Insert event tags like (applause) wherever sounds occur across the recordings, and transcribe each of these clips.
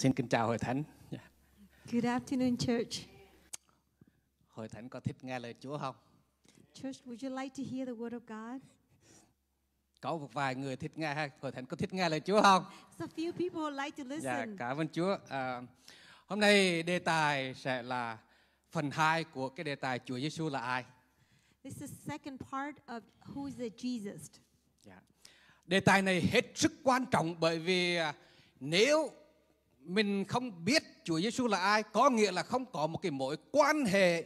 Xin kính chào Hội Thánh. Dạ. Good afternoon, church. Hội Thánh có thích nghe lời Chúa không? Church, would you like to hear the word of God? Có một vài người thích nghe ha. Hội Thánh có thích nghe lời Chúa không? So few people would like to dạ, listen. Yeah, cảm ơn Chúa. Uh, hôm nay đề tài sẽ là phần 2 của cái đề tài Chúa Giêsu là ai. This is second part of who is the Jesus. Yeah. Dạ. Đề tài này hết sức quan trọng bởi vì à, nếu mình không biết Chúa Giêsu là ai có nghĩa là không có một cái mối quan hệ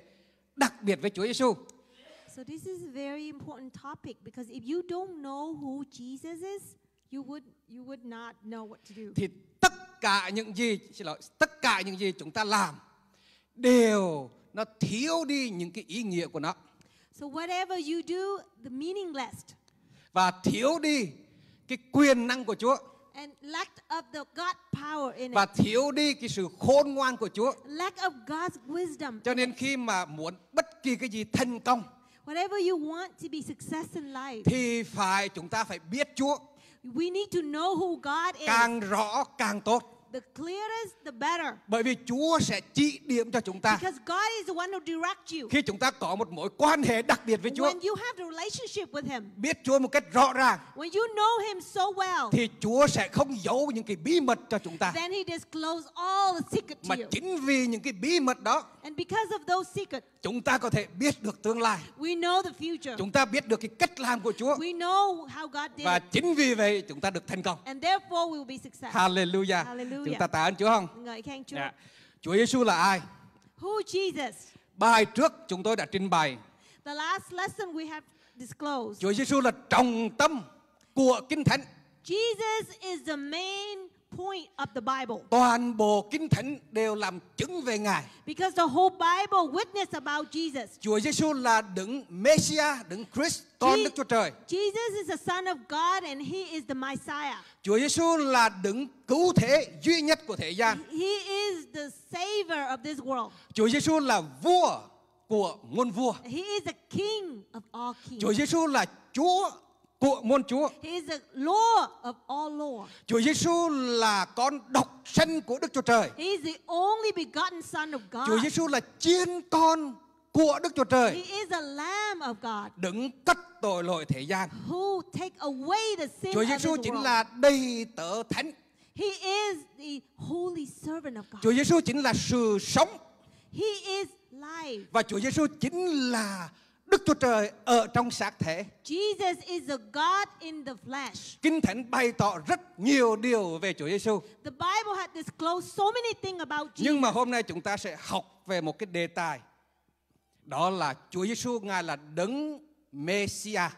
đặc biệt với Chúa Giêsu. So this is a very important topic because if you don't know who Jesus is, you would you would not know what to do. Thì tất cả những gì xin lỗi, tất cả những gì chúng ta làm đều nó thiếu đi những cái ý nghĩa của nó. So whatever you do, the meaningless. Và thiếu đi cái quyền năng của Chúa. And lack of the God power in it. Và thiếu đi cái sự khôn ngoan của Chúa. Lack of God's wisdom. Cho nên khi mà muốn bất kỳ cái gì thành công Whatever you want to be success in life. Thì phải chúng ta phải biết Chúa. We need to know who God is. Càng rõ càng tốt. The clearest, the better. Bởi vì Chúa sẽ chỉ điểm cho chúng ta. Because God is the one who direct you. Khi chúng ta có một mối quan hệ đặc biệt với Chúa. When you have the relationship with him. Biết Chúa một cách rõ ràng. When you know him so well. Thì Chúa sẽ không giấu những cái bí mật cho chúng ta. Then he disclose all the secret to you. Mà chính vì những cái bí mật đó And because of those secrets, chúng ta có thể biết được tương lai. We know the future. Chúng ta biết được cái cách làm của Chúa. We know how God did Và chính vì vậy chúng ta được thành công. And therefore we will be successful. Hallelujah. Hallelujah. Chúng ta tạ ơn Chúa không? Ngợi khen Chúa. Yeah. Dạ. Chúa Giêsu là ai? Who Jesus? Bài trước chúng tôi đã trình bày. The last lesson we have disclosed. Chúa Giêsu là trọng tâm của Kinh Thánh. Jesus is the main point of the Bible. Toàn bộ Kinh Thánh đều làm chứng về Ngài. Because the whole Bible witness about Jesus. Chúa Giêsu là đấng Messiah, đấng Christ, con He, Đức Chúa Trời. Jesus is the son of God and he is the Messiah. Chúa Giêsu là đấng cứu thế duy nhất của thế gian. He is the savior of this world. Chúa Giêsu là vua của muôn vua. He is the king of all kings. Chúa Giêsu là Chúa của muôn Chúa. He is the Lord of all Lord. Chúa Giêsu là con độc sinh của Đức Chúa Trời. He is the only begotten Son of God. Chúa Giêsu là chiên con của Đức Chúa Trời. He is the Lamb of God. Đấng cất tội lỗi thế gian. Who take away the sin Chúa Giêsu chính là đầy tớ thánh. He is the holy servant of God. Chúa Giêsu chính là sự sống. He is life. Và Chúa Giêsu chính là Đức Chúa Trời ở trong xác thể. Jesus is a God in the flesh. Kinh Thánh bày tỏ rất nhiều điều về Chúa Giêsu. The Bible had disclosed so many things about Jesus. Nhưng mà hôm nay chúng ta sẽ học về một cái đề tài. Đó là Chúa Giêsu ngài là đấng Messiah.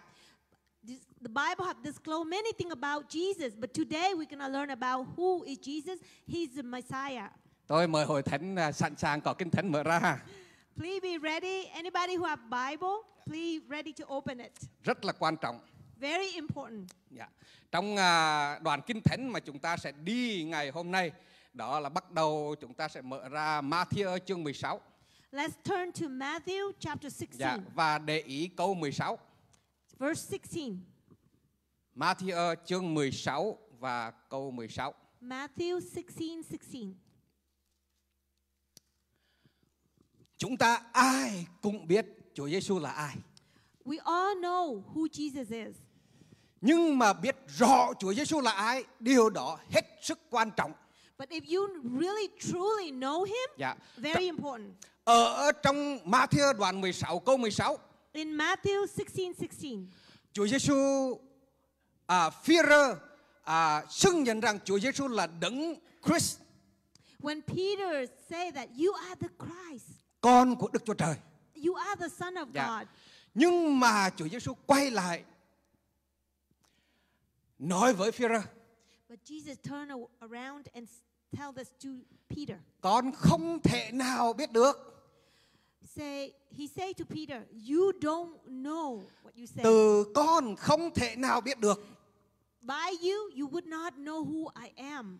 The Bible have disclosed many things about Jesus, but today we're going to learn about who is Jesus. He's the Messiah. Tôi mời hội thánh à, sẵn sàng có kinh thánh mở ra. Please be ready. Anybody who have Bible, please ready to open it. Rất là quan trọng. Very important. Yeah. Dạ. Trong uh, à, đoạn kinh thánh mà chúng ta sẽ đi ngày hôm nay, đó là bắt đầu chúng ta sẽ mở ra Matthew chương 16. Let's turn to Matthew chapter 16. Yeah. Dạ, và để ý câu 16. Verse 16. Matthew chương 16 và câu 16. Matthew 16:16. 16. Chúng ta ai cũng biết Chúa Giêsu là ai. We all know who Jesus is. Nhưng mà biết rõ Chúa Giêsu là ai, điều đó hết sức quan trọng. But if you really truly know him, yeah. Dạ. very important. Ở trong Matthew đoạn 16 câu 16. In Matthew 16:16. Chúa Giêsu à Peter à xưng nhận rằng Chúa Giêsu là đấng Christ. When Peter say that you are the Christ con của Đức Chúa Trời. You are the son of dạ. God. Nhưng mà Chúa Giêsu quay lại nói với Phêrô. But Jesus turned around and tell this to Peter. Con không thể nào biết được. Say, he say to Peter, you don't know what you say. Từ con không thể nào biết được. By you, you would not know who I am.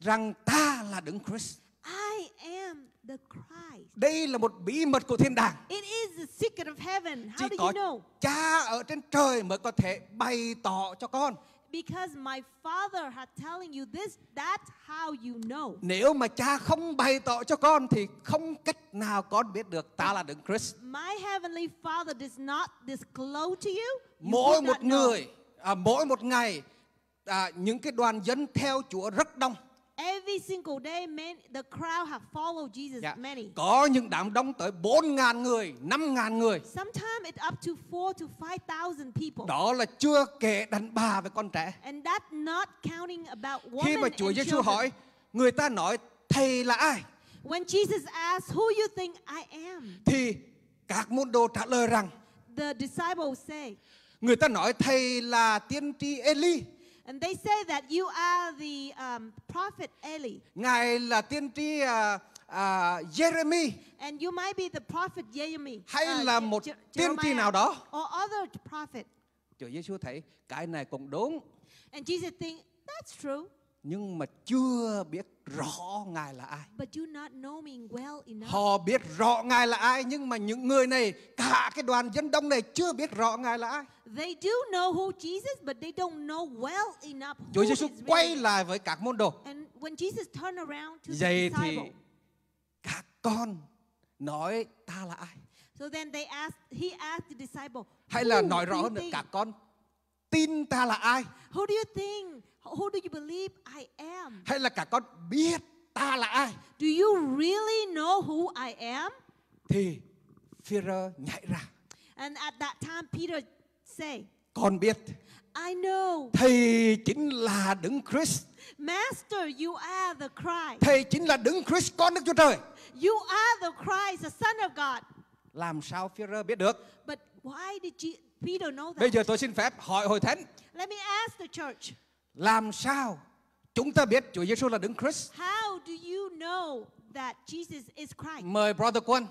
Rằng ta là Đấng Christ I am the Christ. Đây là một bí mật của thiên đàng. It is the secret of heaven. How Chỉ do có you know? Cha ở trên trời mới có thể bày tỏ cho con. Because my father had telling you this, that's how you know. Nếu mà cha không bày tỏ cho con thì không cách nào con biết được ta là Đấng Christ. My heavenly father does not disclose to you. you mỗi một người, à, mỗi một ngày, à, những cái đoàn dân theo Chúa rất đông. Every single day, many, the crowd have followed Jesus. Yeah. Dạ. Many. Có những đám đông tới 4.000 người, 5.000 người. Sometimes it's up to 4 to 5,000 people. Đó là chưa kể đàn bà và con trẻ. And that's not counting about women Khi mà Chúa Giêsu hỏi, người ta nói thầy là ai? When Jesus asked, who you think I am? Thì các môn đồ trả lời rằng the disciples say, Người ta nói thầy là tiên tri Eli. And they say that you are the um, prophet Eli. Ngài là tiên tri uh, uh, Jeremy. And you might be the prophet Jeremy. Hay uh, là một Je- tiên tri nào đó. Or other prophet. Chúa Giêsu thấy cái này cũng đúng. And Jesus think that's true nhưng mà chưa biết rõ ngài là ai. But do not knowing well enough. Họ biết rõ ngài là ai nhưng mà những người này cả cái đoàn dân đông này chưa biết rõ ngài là ai. They do know who Jesus but they don't know well enough. Who Chúa Giêsu really. quay lại với các môn đồ. And when Jesus turned around to Vậy the thì các con nói ta là ai? So then they asked, he asked the disciple. Hay là nói rõ hơn nữa các con tin ta là ai? Who do you think Who do you believe I am? Hay là cả con biết ta là ai? Do you really know who I am? Thì Peter nhảy ra. And at that time Peter say, Con biết. I know. Thầy chính là Đấng Christ. Master, you are the Christ. Thầy chính là Đấng Christ con Đức Chúa Trời. You are the Christ, the Son of God. Làm sao Peter biết được? But why did you, Peter know that? Bây giờ tôi xin phép hỏi hội thánh. Let me ask the church. Làm sao chúng ta biết Chúa Giêsu là Đấng Christ? How do you know that Jesus is Christ? Mời brother Quân.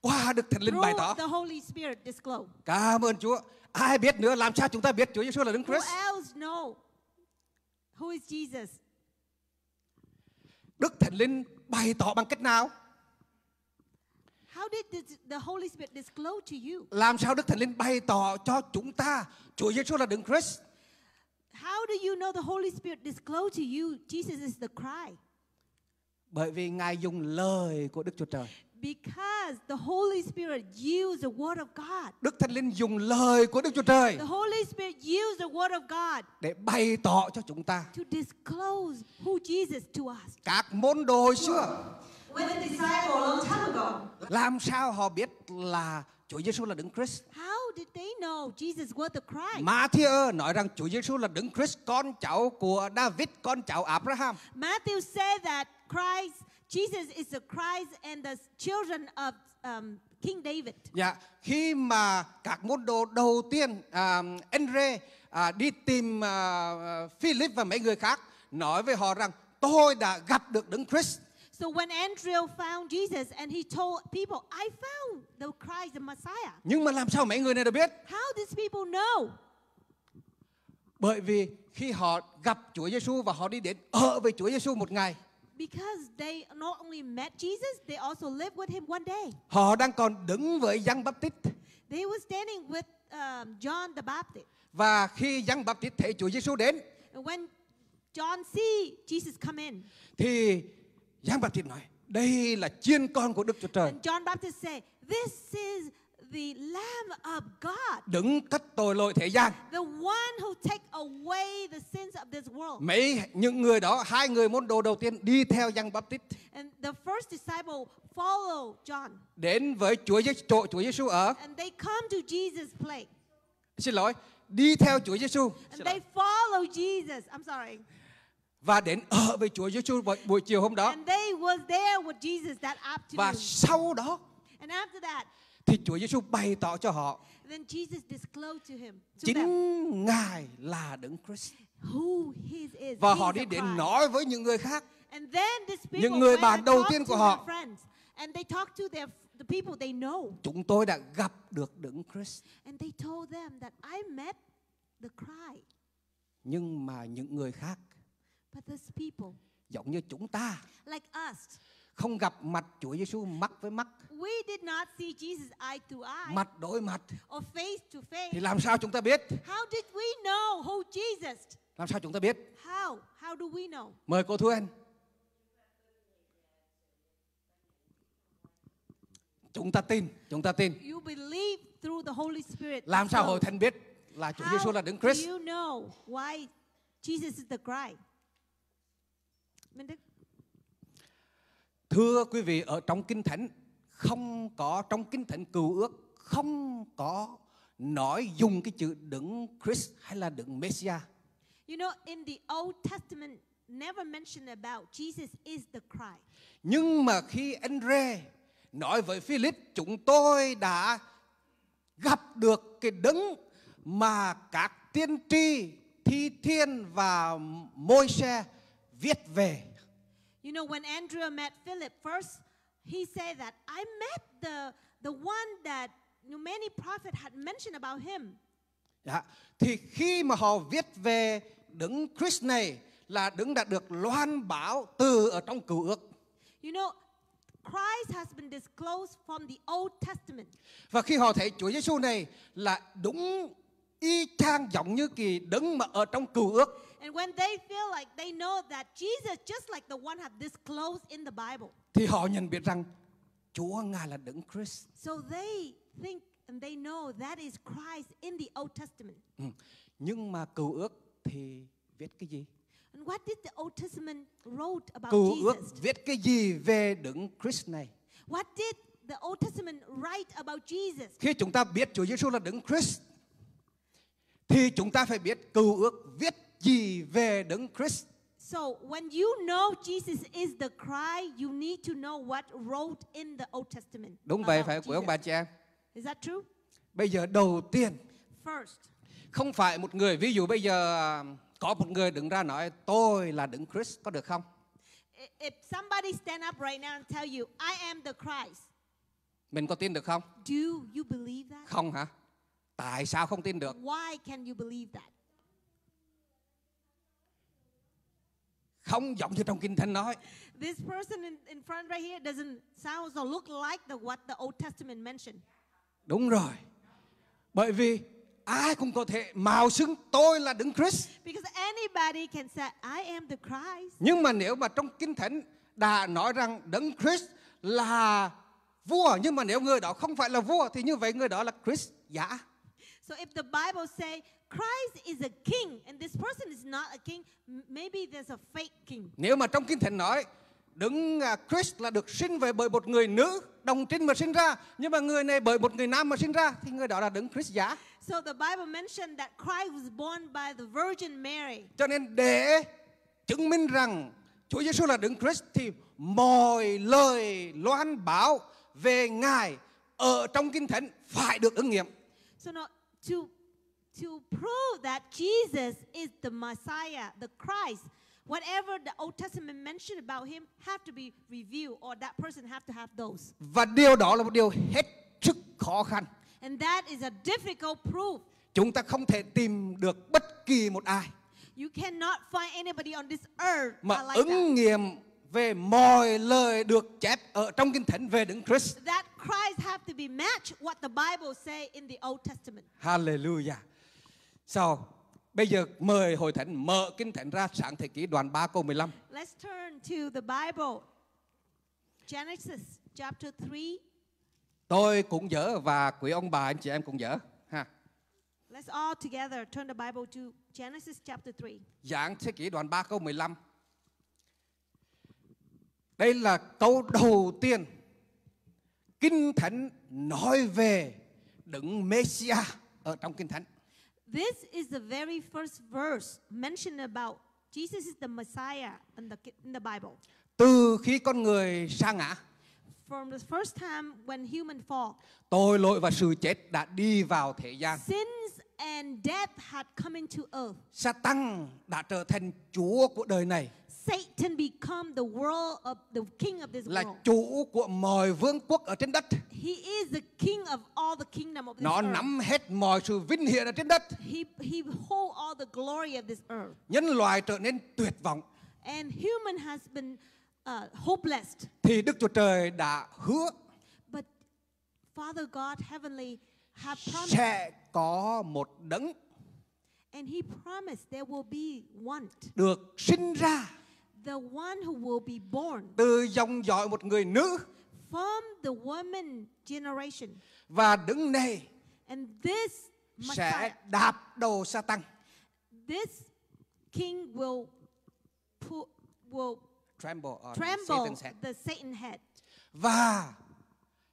Qua wow, được Thần Linh bày tỏ. The Holy Spirit disclose. Cảm ơn Chúa. Ai biết nữa làm sao chúng ta biết Chúa Giêsu là Đấng Christ? Who else know who is Jesus? Đức Thần Linh bày tỏ bằng cách nào? How did the Holy Spirit disclose to you? Làm sao Đức Thánh Linh bày tỏ cho chúng ta Chúa Giêsu là Đấng Christ? How do you know the Holy Spirit disclose to you Jesus is the Christ? Bởi vì Ngài dùng lời của Đức Chúa Trời. Because the Holy Spirit used the word of God. Đức Thánh Linh dùng lời của Đức Chúa Trời. The Holy Spirit used the word of God. Để bày tỏ cho chúng ta. To disclose who Jesus to us. Các môn đồ hồi xưa with the disciple a long time ago. Làm sao họ biết là Chúa Giêsu là Đấng Christ? How did they know Jesus was the Christ? Matthew nói rằng Chúa Giêsu là Đấng Christ, con cháu của David, con cháu Abraham. Matthew said that Christ, Jesus is the Christ and the children of um, King David. Dạ, yeah. khi mà các môn đồ đầu tiên um, Andre uh, đi tìm uh, Philip và mấy người khác nói với họ rằng tôi đã gặp được Đấng Christ. So when Andrew found Jesus and he told people, I found the Christ, the Messiah. Nhưng mà làm sao mấy người này đã biết? How these people know? Bởi vì khi họ gặp Chúa Giêsu và họ đi đến ở với Chúa Giêsu một ngày. Because they not only met Jesus, they also lived with him one day. Họ đang còn đứng với Giăng Baptist. They were standing with um, John the Baptist. Và khi Giăng Baptist thấy Chúa Giêsu đến, when John see Jesus come in, thì Giáng Baptist nói, đây là chiên con của Đức Chúa Trời. And John Baptist say, this is the Lamb of God. Đứng cách tội lỗi thế gian. The one who take away the sins of this world. Mấy những người đó, hai người môn đồ đầu tiên đi theo Giăng Baptist. And the first disciple follow John. Đến với Chúa Giêsu chỗ Chúa Giêsu ở. And they come to Jesus' place. Xin lỗi, đi theo Chúa Giêsu. And They follow Jesus. I'm sorry và đến ở với Chúa Giêsu buổi chiều hôm đó. And they was there with Jesus that afternoon. Và sau đó And after that, thì Chúa Giêsu bày tỏ cho họ then Jesus disclosed to him, to chính them. Ngài là Đấng Christ. Who he is, và họ đi đến nói với những người khác. And then these people những người bạn đầu tiên của họ. and they talk to their the people they know. Chúng tôi đã gặp được Đấng Christ. And they told them that I met the Christ. Nhưng mà những người khác But this people, giống như chúng ta, like us, không gặp mặt Chúa Giêsu mắt với mắt. We did not see Jesus eye to eye. Mặt đối mặt. Or face to face. Thì làm sao chúng ta biết? How did we know who Jesus? Làm sao chúng ta biết? How? How do we know? Mời cô Thu Anh. Chúng ta tin, chúng ta tin. You believe through the Holy Spirit. Làm sao hội thánh biết là Chúa Giêsu là Đấng Christ? You know why Jesus is the Christ. Men det... Thưa quý vị, ở trong Kinh Thánh không có trong Kinh Thánh Cựu Ước không có nói dùng cái chữ đấng Chris hay là đấng Messiah. You know, in the Old Testament never mention about Jesus is the Christ. Nhưng mà khi Andre nói với Philip chúng tôi đã gặp được cái đấng mà các tiên tri thi thiên và môi xe viết về. You know when Andrew met Philip first, he said that I met the the one that many prophets had mentioned about him. Dạ. Thì khi mà họ viết về đứng Christ này là đứng đã được loan báo từ ở trong cựu ước. You know, Christ has been disclosed from the Old Testament. Và khi họ thấy Chúa Giêsu này là đúng y chang giống như kỳ đứng mà ở trong cựu ước And when they feel like they know that Jesus just like the one have disclosed in the Bible. Thì họ nhận biết rằng Chúa ngài là Đấng Christ. So they think and they know that is Christ in the Old Testament. Ừ. Nhưng mà cựu ước thì viết cái gì? And what did the Old Testament wrote about cựu Jesus? ước viết cái gì về Đấng Christ này? What did the Old Testament write about Jesus? Khi chúng ta biết Chúa Giêsu là Đấng Christ thì chúng ta phải biết cựu ước viết gì về Đấng Christ. So when you know Jesus is the Christ, you need to know what wrote in the Old Testament. Đúng vậy phải của ông bà chị Is that true? Bây giờ đầu tiên First. không phải một người ví dụ bây giờ à, có một người đứng ra nói tôi là Đấng Christ có được không? If somebody stand up right now and tell you I am the Christ. Mình có tin được không? Do you believe that? Không hả? Tại sao không tin được? Why can you believe that? không giống như trong kinh thánh nói this person in, in front right here doesn't sound or look like the what the old testament mentioned đúng rồi bởi vì ai cũng có thể mạo xưng tôi là đấng Christ. Because anybody can say I am the Christ. Nhưng mà nếu mà trong kinh thánh đã nói rằng đấng Christ là vua nhưng mà nếu người đó không phải là vua thì như vậy người đó là Christ giả. So if the Bible say Christ is a king and this person is not a king, maybe there's a fake king. Nếu mà trong Kinh Thánh nói đứng à, Christ là được sinh về bởi một người nữ đồng trinh mà sinh ra, nhưng mà người này bởi một người nam mà sinh ra thì người đó là đứng Christ giả. So the Bible mentioned that Christ was born by the Virgin Mary. Cho nên để chứng minh rằng Chúa Giêsu là đứng Christ thì mọi lời loan báo về Ngài ở trong Kinh Thánh phải được ứng nghiệm. So now to, to prove that Jesus is the Messiah, the Christ. Whatever the Old Testament mentioned about him have to be revealed or that person have to have those. Và điều đó là một điều hết sức khó khăn. And that is a difficult proof. Chúng ta không thể tìm được bất kỳ một ai. You cannot find anybody on this earth mà like ứng that. nghiệm về mọi lời được chép ở trong kinh thánh về Đấng Christ. That Christ have to be matched what the Bible say in the Old Testament. Hallelujah. So, bây giờ mời hội thánh mở kinh thánh ra sáng thế kỷ đoạn 3 câu 15. Let's turn to the Bible. Genesis chapter 3. Tôi cũng dở và quý ông bà anh chị em cũng dở ha. Let's all together turn the Bible to Genesis chapter 3. Giảng thế kỷ đoạn 3 câu 15. Đây là câu đầu tiên Kinh Thánh nói về đấng Messiah ở trong Kinh Thánh. This is the very first verse mentioned about Jesus is the Messiah in the in the Bible. Từ khi con người sa ngã. From the first time when human fall. Tội lỗi và sự chết đã đi vào thế gian. Sins and death had come into earth. Satan đã trở thành chúa của đời này. Satan become the world of the king of this world. Là chủ của mọi vương quốc ở trên đất. He is the king of all the kingdom of this Nó earth. Nó nắm hết mọi sự vinh hiển ở trên đất. He he hold all the glory of this earth. Nhân loại trở nên tuyệt vọng. And human has been uh, hopeless. Thì Đức Chúa Trời đã hứa. But Father God heavenly have promised. Sẽ có một đấng And he promised there will be want. Được sinh ra The one who will be born. Từ dòng dõi một người nữ. From the woman generation. Và đứng này And this sẽ đạp đầu sa tăng. This king will put, will tremble on tremble Satan's head. the Satan head. Và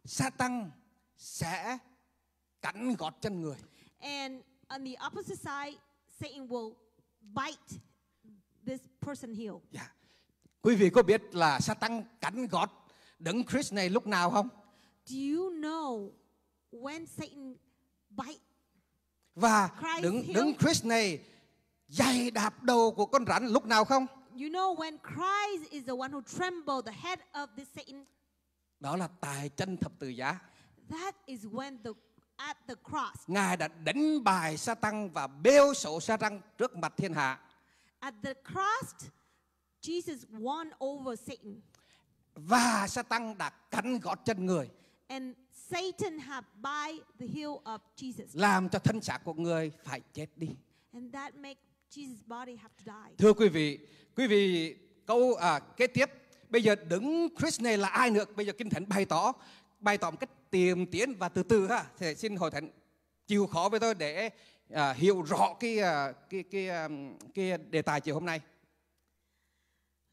sa tăng sẽ cắn gót chân người. And on the opposite side, Satan will bite this person heel. Yeah. Quý vị có biết là Satan cắn gót đấng Christ này lúc nào không? Do you know when Satan bite và Christ đấng đấng Christ này dày đạp đầu của con rắn lúc nào không? You know when Christ is the one who trembled the head of the Satan. Đó là tại chân thập tự giá. That is when the at the cross. Ngài đã đánh bài Satan và bêu xấu Satan trước mặt thiên hạ. At the cross Jesus won over Satan. Và Satan đã cắn gót chân người. And Satan had by the heel of Jesus. Làm cho thân xác của người phải chết đi. And that make Jesus body have to die. Thưa quý vị, quý vị câu à, kế tiếp bây giờ đứng Christ này là ai nữa? Bây giờ kinh thánh bày tỏ bày tỏ một cách tiềm tiến và từ từ ha. Thì xin hội thánh chịu khó với tôi để à, hiểu rõ cái à, cái cái à, cái đề tài chiều hôm nay.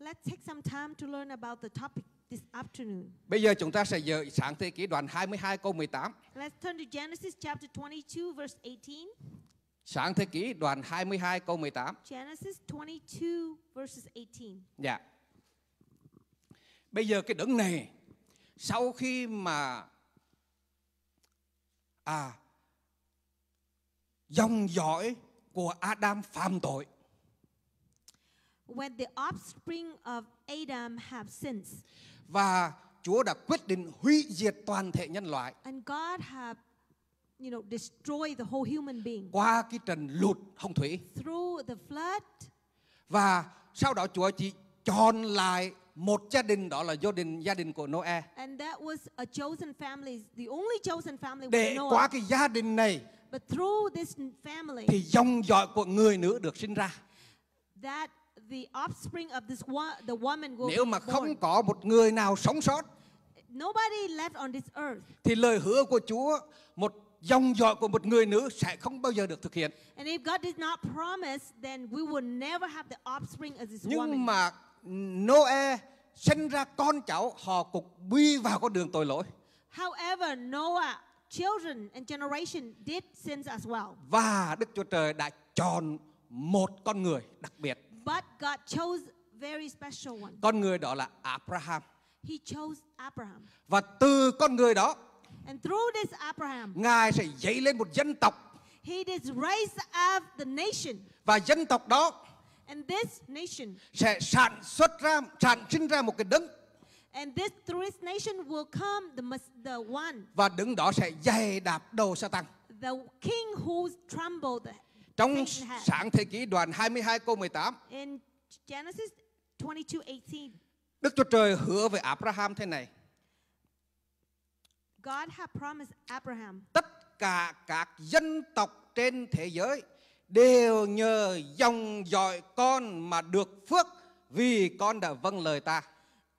Let's take some time to learn about the topic this afternoon. Bây giờ chúng ta sẽ giờ sáng thế kỷ đoạn 22 câu 18. Let's turn to Genesis chapter 22 verse 18. Sáng thế kỷ đoạn 22 câu 18. Genesis 22 verses 18. Dạ. Yeah. Bây giờ cái đấng này sau khi mà à dòng dõi của Adam phạm tội when the offspring of Adam have sins. Và Chúa đã quyết định hủy diệt toàn thể nhân loại. And God have you know destroy the whole human being. Qua cái trận lụt hồng thủy. Through the flood. Và sau đó Chúa chỉ chọn lại một gia đình đó là gia đình gia đình của Noe. And that was a chosen family, the only chosen family Để Noah. qua cái gia đình này But through this family, thì dòng dõi của người nữa được sinh ra. That the offspring of this one, the woman will Nếu mà không có một người nào sống sót Nobody left on this earth. thì lời hứa của Chúa một dòng dõi của một người nữ sẽ không bao giờ được thực hiện. Nhưng mà Noe sinh ra con cháu họ cục bi vào con đường tội lỗi. However, Noah children and generation did sins as well. Và Đức Chúa Trời đã chọn một con người đặc biệt But God chose very special one. Con người đó là Abraham. He chose Abraham. Và từ con người đó, And through this Abraham, Ngài sẽ dậy lên một dân tộc. He did raise up the nation. Và dân tộc đó And this nation sẽ sản xuất ra, sản sinh ra một cái đấng. And this through this nation will come the the one. Và đấng đó sẽ dày đạp đầu Satan. The king who trembled trong sáng thế kỷ đoạn 22 câu 18. In Genesis 22:18. Đức Chúa Trời hứa với Abraham thế này. God had promised Abraham. Tất cả các dân tộc trên thế giới đều nhờ dòng dõi con mà được phước vì con đã vâng lời ta.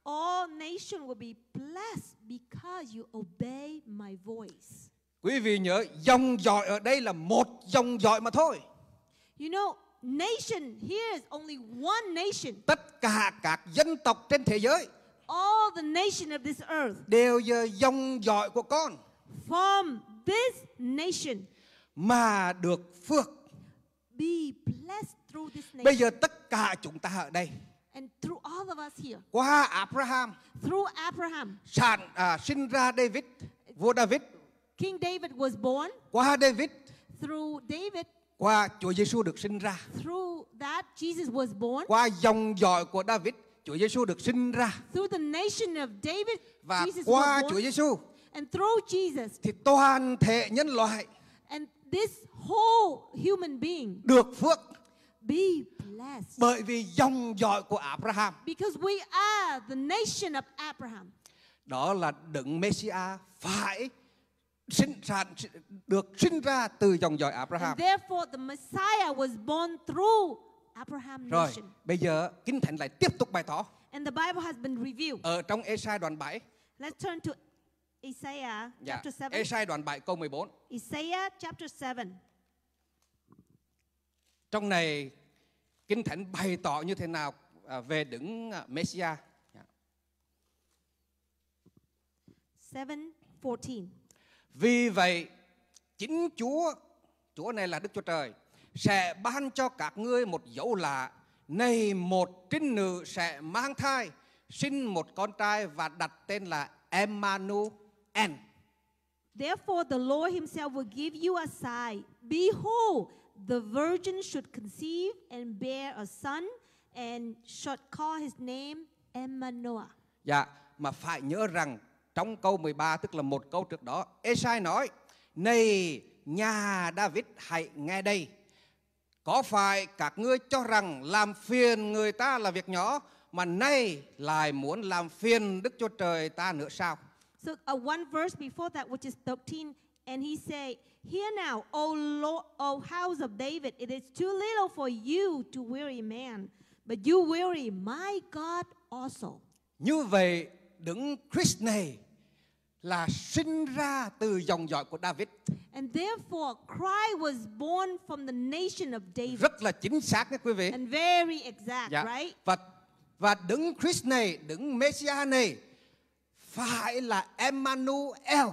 All nation will be blessed because you obey my voice. Quý vị nhớ dòng dõi ở đây là một dòng dõi mà thôi. You know, nation here is only one nation. Tất cả các dân tộc trên thế giới. All the nation of this earth. Đều giờ dòng dõi của con. From this nation. Mà được phước. Be blessed through this nation. Bây giờ tất cả chúng ta ở đây. And through all of us here. Qua Abraham. Through Abraham. Sản, à, sinh ra David, vua David King David was born qua David through David qua Chúa Giêsu được sinh ra through that Jesus was born qua dòng dõi của David Chúa Giêsu được sinh ra through the nation of David và Jesus qua Chúa Giêsu and through Jesus thì toàn thể nhân loại and this whole human being được phước be blessed bởi vì dòng dõi của Abraham because we are the nation of Abraham đó là đấng Messiah phải sinh ra được sinh ra từ dòng dõi Abraham. And therefore the Messiah was born through Abraham Rồi, nation. bây giờ Kinh Thánh lại tiếp tục bày tỏ. And the Bible has been revealed. Ở trong Esai đoạn 7. Let's turn to Isaiah dạ, chapter 7. Esai đoạn 7 câu 14. Isaiah chapter 7. Trong này Kinh Thánh bày tỏ như thế nào à, về đứng à, Messiah. Yeah. Dạ. 7:14 vì vậy, chính Chúa, Chúa này là Đức Chúa Trời, sẽ ban cho các ngươi một dấu lạ. Này một trinh nữ sẽ mang thai, sinh một con trai và đặt tên là Emmanuel. Therefore the Lord himself will give you a sign. Behold, the virgin should conceive and bear a son and should call his name Emmanuel. Dạ, mà phải nhớ rằng trong câu 13 tức là một câu trước đó Esai nói này nhà David hãy nghe đây có phải các ngươi cho rằng làm phiền người ta là việc nhỏ mà nay lại muốn làm phiền Đức Chúa Trời ta nữa sao? So uh, one verse before that which is 13 and he say Hear now, O, Lord, o house of David, it is too little for you to weary man, but you weary my God also. Như vậy, đứng Christ này là sinh ra từ dòng dõi của David. And therefore Christ was born from the nation of David. Rất là chính xác đấy quý vị. And very exact, dạ. right? Và và đứng Christ này, đứng Messiah này phải là Emmanuel.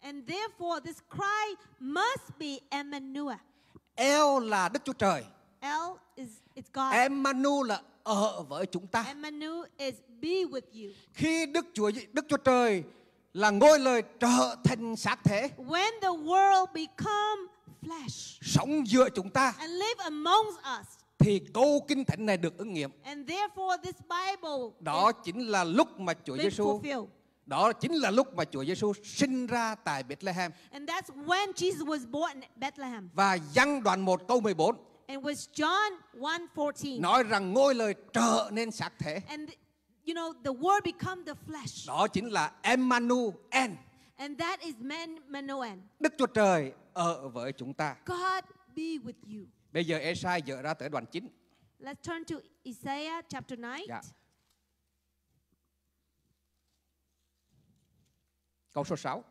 And therefore this Christ must be Emmanuel. El là Đức Chúa Trời. El is it's God. Emmanuel là ở với chúng ta. Emmanuel is be with you. Khi Đức Chúa Đức Chúa Trời là ngôi lời trở thành xác thể. When the world become flesh. Sống giữa chúng ta. And live among us. Thì câu kinh thánh này được ứng nghiệm. And therefore this Bible Đó chính là lúc mà Chúa Giêsu đó chính là lúc mà Chúa Giêsu sinh ra tại Bethlehem. And that's when Jesus was born in Bethlehem. Và văn đoạn 1 câu 14. And was John 1:14. Nói rằng ngôi lời trở nên xác thể. And you know, the word become the flesh. Đó chính là Emmanuel. And that is Emmanuel. Đức Chúa Trời ở với chúng ta. God be with you. Bây giờ Esai dỡ ra tới đoạn 9. Let's turn to Isaiah chapter 9. Dạ. Câu số 6.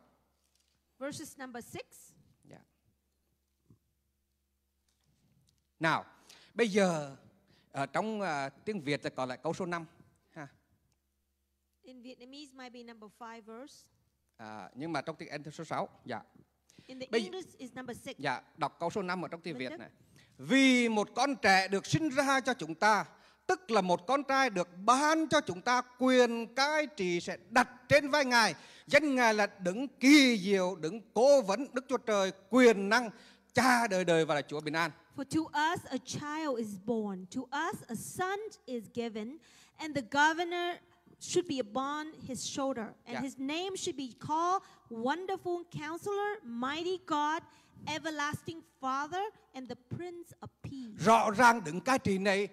Verses number 6. Dạ. Nào, bây giờ ở ờ, trong uh, tiếng Việt là còn lại câu số 5. In Vietnamese might be number five verse. À, nhưng mà trong tiếng Anh thì số 6. Dạ. In the Bây, English is number six. Dạ, đọc câu số 5 ở trong tiếng Việt này. Vì một con trẻ được sinh ra cho chúng ta, tức là một con trai được ban cho chúng ta quyền cai trị sẽ đặt trên vai ngài danh ngài là đứng kỳ diệu đứng cố vấn đức chúa trời quyền năng cha đời đời và là chúa bình an For to us a child is born, to us a son is given, and the governor should be upon his shoulder, and yeah. his name should be called Wonderful Counselor, Mighty God, Everlasting Father, and the Prince of Peace. Rõ ràng đấng cai trị này,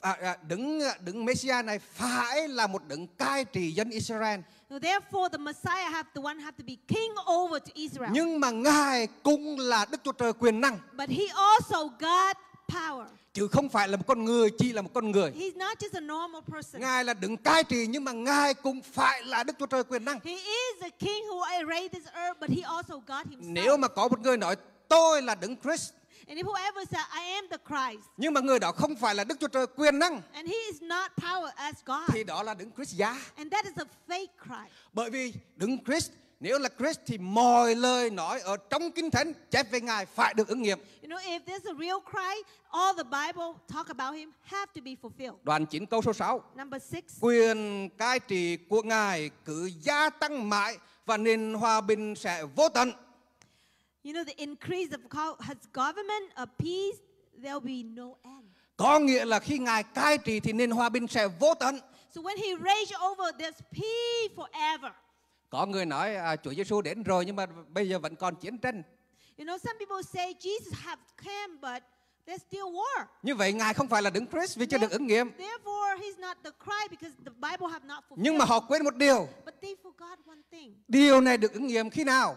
à, à, đấng à, đấng Messiah này phải là một đấng cai trị dân Israel. So therefore the Messiah have the one have to be king over to Israel. Nhưng mà ngài cũng là Đức Chúa Trời quyền năng. But he also God power. Chứ không phải là một con người, chỉ là một con người. He's not just a normal person. Ngài là đứng cai trị nhưng mà Ngài cũng phải là Đức Chúa Trời quyền năng. He is the king who arrayed this earth, but he also God himself. Nếu mà có một người nói tôi là đứng Christ And if whoever said, I am the Christ. Nhưng mà người đó không phải là Đức Chúa Trời quyền năng. And he is not power as God. Thì đó là đứng Christ giả. And that is a fake Christ. Bởi vì đứng Christ nếu là Chris thì mọi lời nói ở trong Kinh Thánh chép về Ngài phải được ứng nghiệm. You know, if there's a real Christ, all the Bible talk about him have to be fulfilled. Đoạn 9 câu số 6. Number 6. Quyền cai trị của Ngài cứ gia tăng mãi và nền hòa bình sẽ vô tận. You know, the increase of his government, of peace, there'll be no end. Có nghĩa là khi Ngài cai trị thì nền hòa bình sẽ vô tận. So when he reigns over, there's peace forever. Có người nói à, Chúa Giêsu đến rồi nhưng mà bây giờ vẫn còn chiến tranh. You know, some people say Jesus have came but there's still war. Như vậy Ngài không phải là Đấng Christ vì chưa được ứng nghiệm. Therefore he's not the Christ because the Bible have not fulfilled. Nhưng mà họ quên một điều. But they forgot one thing. Điều này được ứng nghiệm khi nào?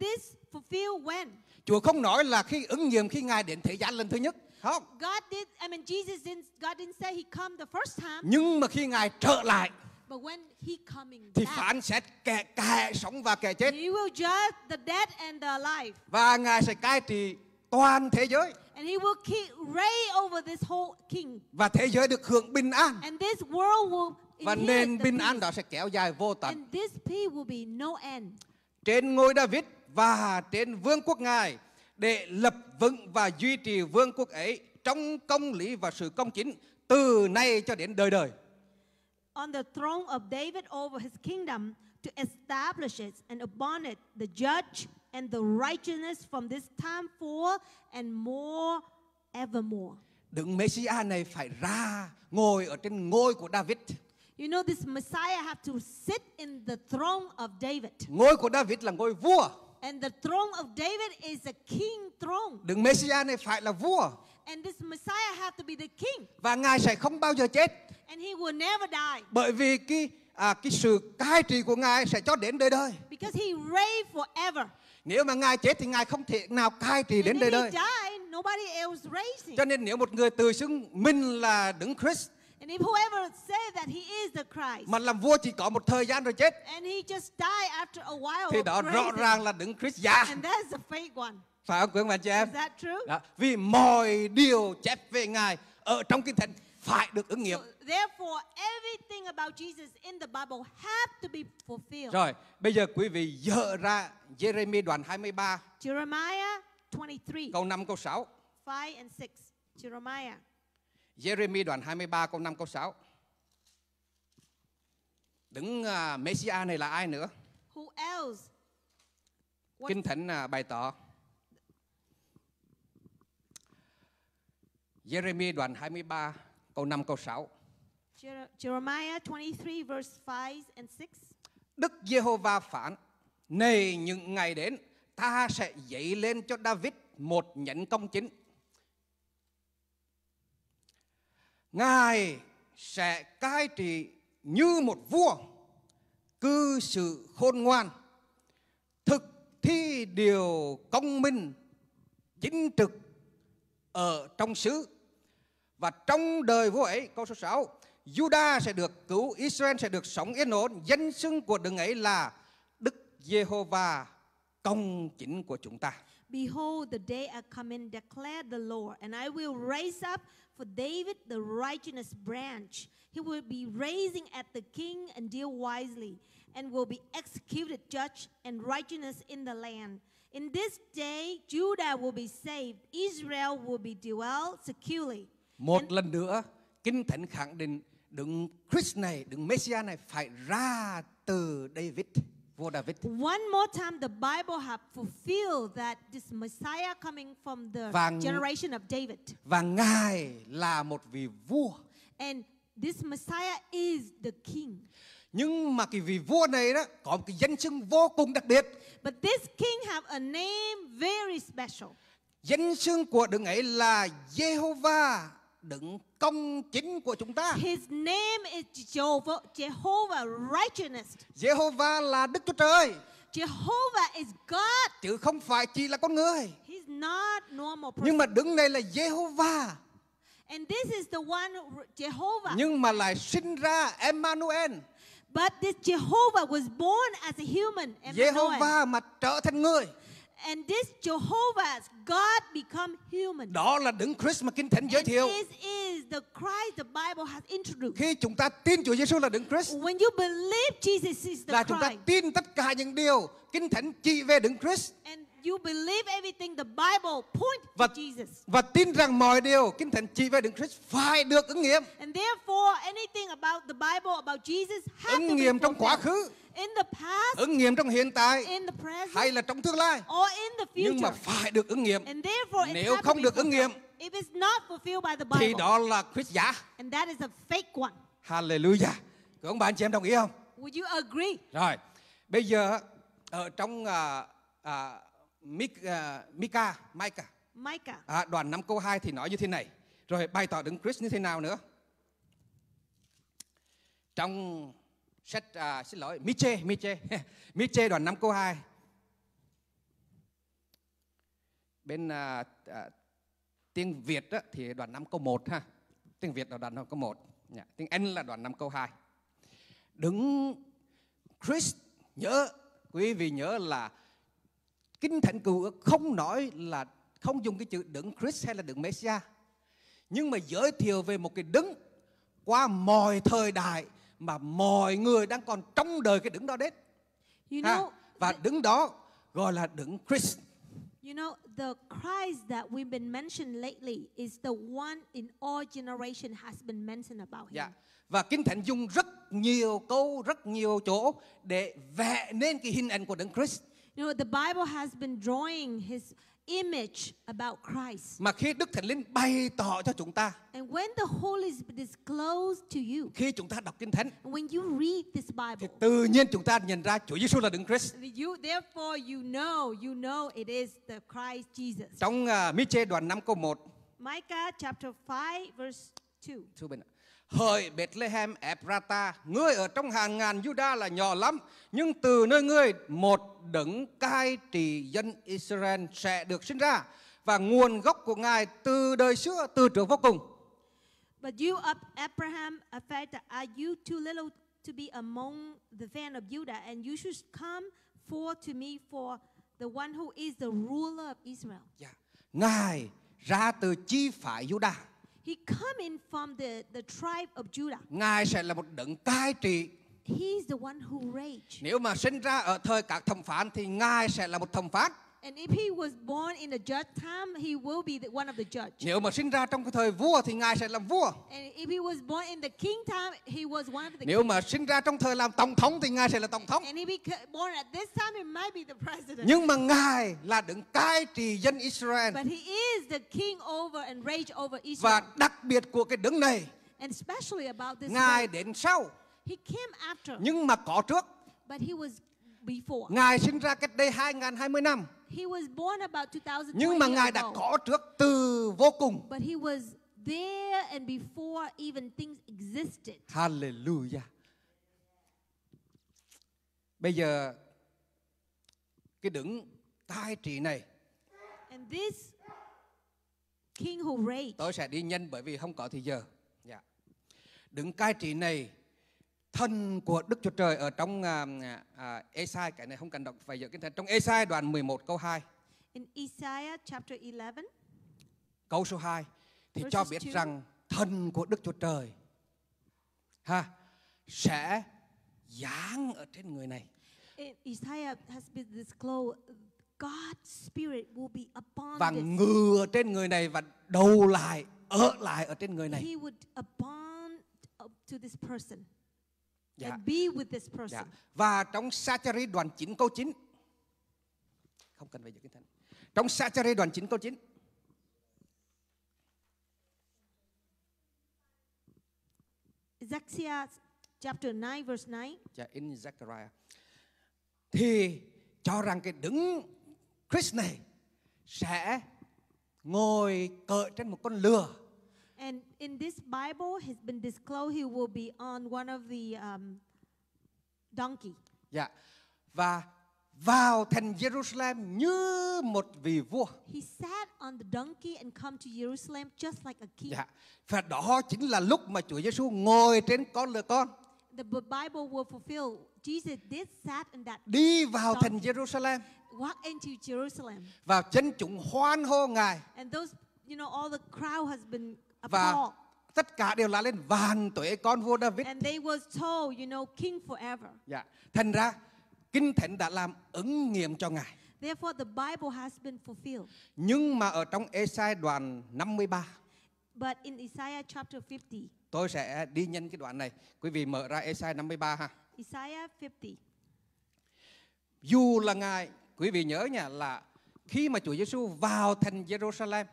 This fulfilled when? Chúa không nói là khi ứng nghiệm khi Ngài đến thế gian lần thứ nhất. Không. God did, I mean Jesus didn't, God didn't say he come the first time. Nhưng mà khi Ngài trở lại. But when he coming thì back, phán xét kẻ kẻ sống và kẻ chết. He will judge the dead and the alive. Và Ngài sẽ cai trị toàn thế giới. And he will keep reign over this whole king. Và thế giới được hưởng bình an. And this world will và nền bình an đó sẽ kéo dài vô tận. And this peace will be no end. Trên ngôi David và trên vương quốc Ngài để lập vững và duy trì vương quốc ấy trong công lý và sự công chính từ nay cho đến đời đời. on the throne of David over his kingdom to establish it and upon it the judge and the righteousness from this time forth and more evermore. Đấng Messiah này phải ra ngồi ở trên ngôi của David. You know this Messiah have to sit in the throne of David. Ngôi của David là ngôi vua. And the throne of David is a king throne. Đấng Messiah này phải là vua. And this Messiah had to be the king. Và Ngài sẽ không bao giờ chết. And he will never die. Bởi vì cái à, cái sự cai trị của Ngài sẽ cho đến đời đời. Because he reigned forever. Nếu mà Ngài chết thì Ngài không thể nào cai trị đến đời đời. nobody else raised Cho nên nếu một người tự xưng mình là đứng Christ And if whoever says that he is the Christ, mà làm vua chỉ có một thời gian rồi chết. And he just died after a while thì đó rõ ràng là đứng Christ giả. And that's the fake one. Phải không quý ông bà chị em? Đó. Vì mọi điều chép về Ngài ở trong Kinh Thánh phải được ứng nghiệm. So, therefore, everything about Jesus in the Bible have to be fulfilled. Rồi, bây giờ quý vị dỡ ra Jeremy đoạn 23. Jeremiah 23. Câu 5 câu 6. 5 and 6. Jeremiah. Jeremy đoạn 23 câu 5 câu 6. Đứng uh, à, Messiah này là ai nữa? Who else? What? Kinh Thánh uh, bày tỏ Jeremy đoạn 23 câu 5 câu 6. Jeremiah 23 verse 5 and 6. Đức Giê-hô-va phán: Này những ngày đến, ta sẽ dậy lên cho David một nhẫn công chính. Ngài sẽ cai trị như một vua, cư xử khôn ngoan, thực thi điều công minh, chính trực ở trong xứ và trong đời vua ấy, câu số 6, Juda sẽ được cứu, Israel sẽ được sống yên ổn. Danh xưng của đấng ấy là Đức Giê-hô-va, công chính của chúng ta. Behold, the day are coming, declare the Lord, and I will raise up for David the righteous branch. He will be raising at the king and deal wisely, and will be executed judge and righteousness in the land. In this day, Judah will be saved, Israel will be dwell securely. Một lần nữa, Kinh Thánh khẳng định đấng Christ này, đấng Messiah này phải ra từ David, vua David. One more time the Bible have fulfilled that this Messiah coming from the và, generation of David. Và ngài là một vị vua. And this Messiah is the king. Nhưng mà cái vị vua này đó có một cái danh xưng vô cùng đặc biệt. But this king have a name very special. Danh xưng của đấng ấy là Jehovah đứng công chính của chúng ta. His name is Jehovah, Jehovah righteousness. Jehovah là Đức Chúa Trời. Jehovah is God. Chứ không phải chỉ là con người. He's not normal person. Nhưng mà đứng đây là Jehovah. And this is the one Jehovah. Nhưng mà lại sinh ra Emmanuel. But this Jehovah was born as a human. Emmanuel. Jehovah mà trở thành người. And this Jehovah's God become human. Đó là Đức Christ mà kinh thánh giới thiệu. And this is the Christ the Bible has introduced. Khi chúng ta tin Chúa Giêsu là Đức Christ. When you believe Jesus is the là chúng ta tin tất cả những điều kinh thánh chỉ về Đức Christ. And you believe everything the Bible point và, to Jesus. Và tin rằng mọi điều Kinh Thánh chỉ về Đức Christ phải được ứng nghiệm. And therefore anything about the Bible about Jesus has ứng nghiệm trong quá khứ in the past, ứng nghiệm trong hiện tại in the present, hay là trong tương lai. Or in the future. Nhưng mà phải được ứng nghiệm. And therefore, it Nếu không được ứng nghiệm if it's not fulfilled by the Bible, thì đó là thuyết giả. And that is a fake one. Hallelujah. Các ông bà anh chị em đồng ý không? Would you agree? Rồi. Bây giờ ở ờ, trong uh, uh, Mik, uh, Mika, Micah. Micah. À, đoạn 5 câu 2 thì nói như thế này. Rồi bày tỏ đứng Chris như thế nào nữa? Trong sách à, xin lỗi Miche Miche (laughs) Miche đoạn 5 câu 2 bên à, à, tiếng Việt á, thì đoạn 5 câu 1 ha tiếng Việt là đoạn 5 câu 1 yeah. Dạ, tiếng Anh là đoạn 5 câu 2 đứng Chris nhớ quý vị nhớ là kinh thánh cựu ước không nói là không dùng cái chữ đứng Chris hay là đứng Messiah nhưng mà giới thiệu về một cái đứng qua mọi thời đại mà mọi người đang còn trong đời cái đứng đó đấy. You know, Và đứng đó gọi là đứng Christ. You know, the Christ that we've been mentioned lately is the one in all generation has been mentioned about him. Yeah. Dạ. Và Kinh Thánh dùng rất nhiều câu, rất nhiều chỗ để vẽ nên cái hình ảnh của Đấng Christ. You know, the Bible has been drawing his image about Christ. Mà khi Đức Thánh Linh bày tỏ cho chúng ta. And when the Holy Spirit disclosed to you. Khi chúng ta đọc Kinh Thánh. When you read this Bible. Thì tự nhiên chúng ta nhận ra Chúa Giêsu là Đấng Christ. You therefore you know, you know it is the Christ Jesus. Trong uh, à, Miche đoạn 5 câu 1. Micah chapter 5 verse 2 hỡi Bethlehem Ephrata, ngươi ở trong hàng ngàn Juda là nhỏ lắm, nhưng từ nơi ngươi một đấng cai trị dân Israel sẽ được sinh ra và nguồn gốc của ngài từ đời xưa từ trước vô cùng. But you of Abraham, Ephrata, are you too little to be among the van of Judah, and you should come forth to me for the one who is the ruler of Israel. Yeah. Dạ. Ngài ra từ chi phải Judah. He coming from the, the tribe of Judah. Ngài sẽ là một đấng cai trị. He's the one who rage. Nếu mà sinh ra ở thời các thẩm phán thì Ngài sẽ là một thẩm phán. And if he was born in the judge time, he will be the, one of the judge. Nếu mà sinh ra trong cái thời vua thì ngài sẽ làm vua. And if he was born in the king time, he was one of the Nếu king. mà sinh ra trong thời làm tổng thống thì ngài sẽ là tổng thống. And if he born at this time, he might be the president. Nhưng mà ngài là đứng cai trị dân Israel. But he is the king over and rage over Israel. Và đặc biệt của cái đứng này. And especially about this ngài man, đến sau. He came after. Nhưng mà có trước. But he was before. Ngài sinh ra cách đây 2020 năm. He was born about 2000 Nhưng mà Ngài đã có trước từ vô cùng. But he was there and before even things existed. Hallelujah. Bây giờ cái đứng cai trị này And this king who Tôi sẽ đi nhanh bởi vì không có thì giờ. Yeah. Dạ. Đứng cai trị này thần của Đức Chúa Trời ở trong à, à, Esai cái này không cần đọc phải dự kinh thánh trong Esai đoạn 11 câu 2. In Isaiah chapter 11 câu số 2 thì cho biết 2. rằng thần của Đức Chúa Trời ha sẽ giáng ở trên người này. In Isaiah has been disclosed God's spirit will be upon và ngừa trên người này và đầu lại ở lại ở trên người này. He would abound to this person. Dạ. And be with this person. Dạ. Và trong Sachari đoạn 9 câu 9 không cần phải giữ kinh thánh. Trong Sachari đoạn 9 câu 9 Zechariah chapter 9 verse 9. Dạ, in Zechariah. Thì cho rằng cái đứng Christ này sẽ ngồi cợi trên một con lừa And in this Bible has been disclosed he will be on one of the um, donkey. Dạ. Và vào thành Jerusalem như một vị vua. He sat on the donkey and come to Jerusalem just like a king. Dạ. Và đó chính là lúc mà Chúa Giêsu ngồi trên con lừa con. The Bible will fulfill. Jesus did sat in that Đi vào donkey. thành Jerusalem. Walk into Jerusalem. Và chân chúng hoan hô Ngài. And those you know all the crowd has been và tất cả đều là lên vàng tuổi con vua David. And they was told, you know, king forever. Dạ. Thành ra kinh thánh đã làm ứng nghiệm cho ngài. Therefore the Bible has been fulfilled. Nhưng mà ở trong Esai đoạn 53. But in Isaiah chapter 50. Tôi sẽ đi nhanh cái đoạn này. Quý vị mở ra Esai 53 ha. Isaiah 50. Dù là ngài, quý vị nhớ nha là khi mà Chúa Giêsu vào thành Jerusalem.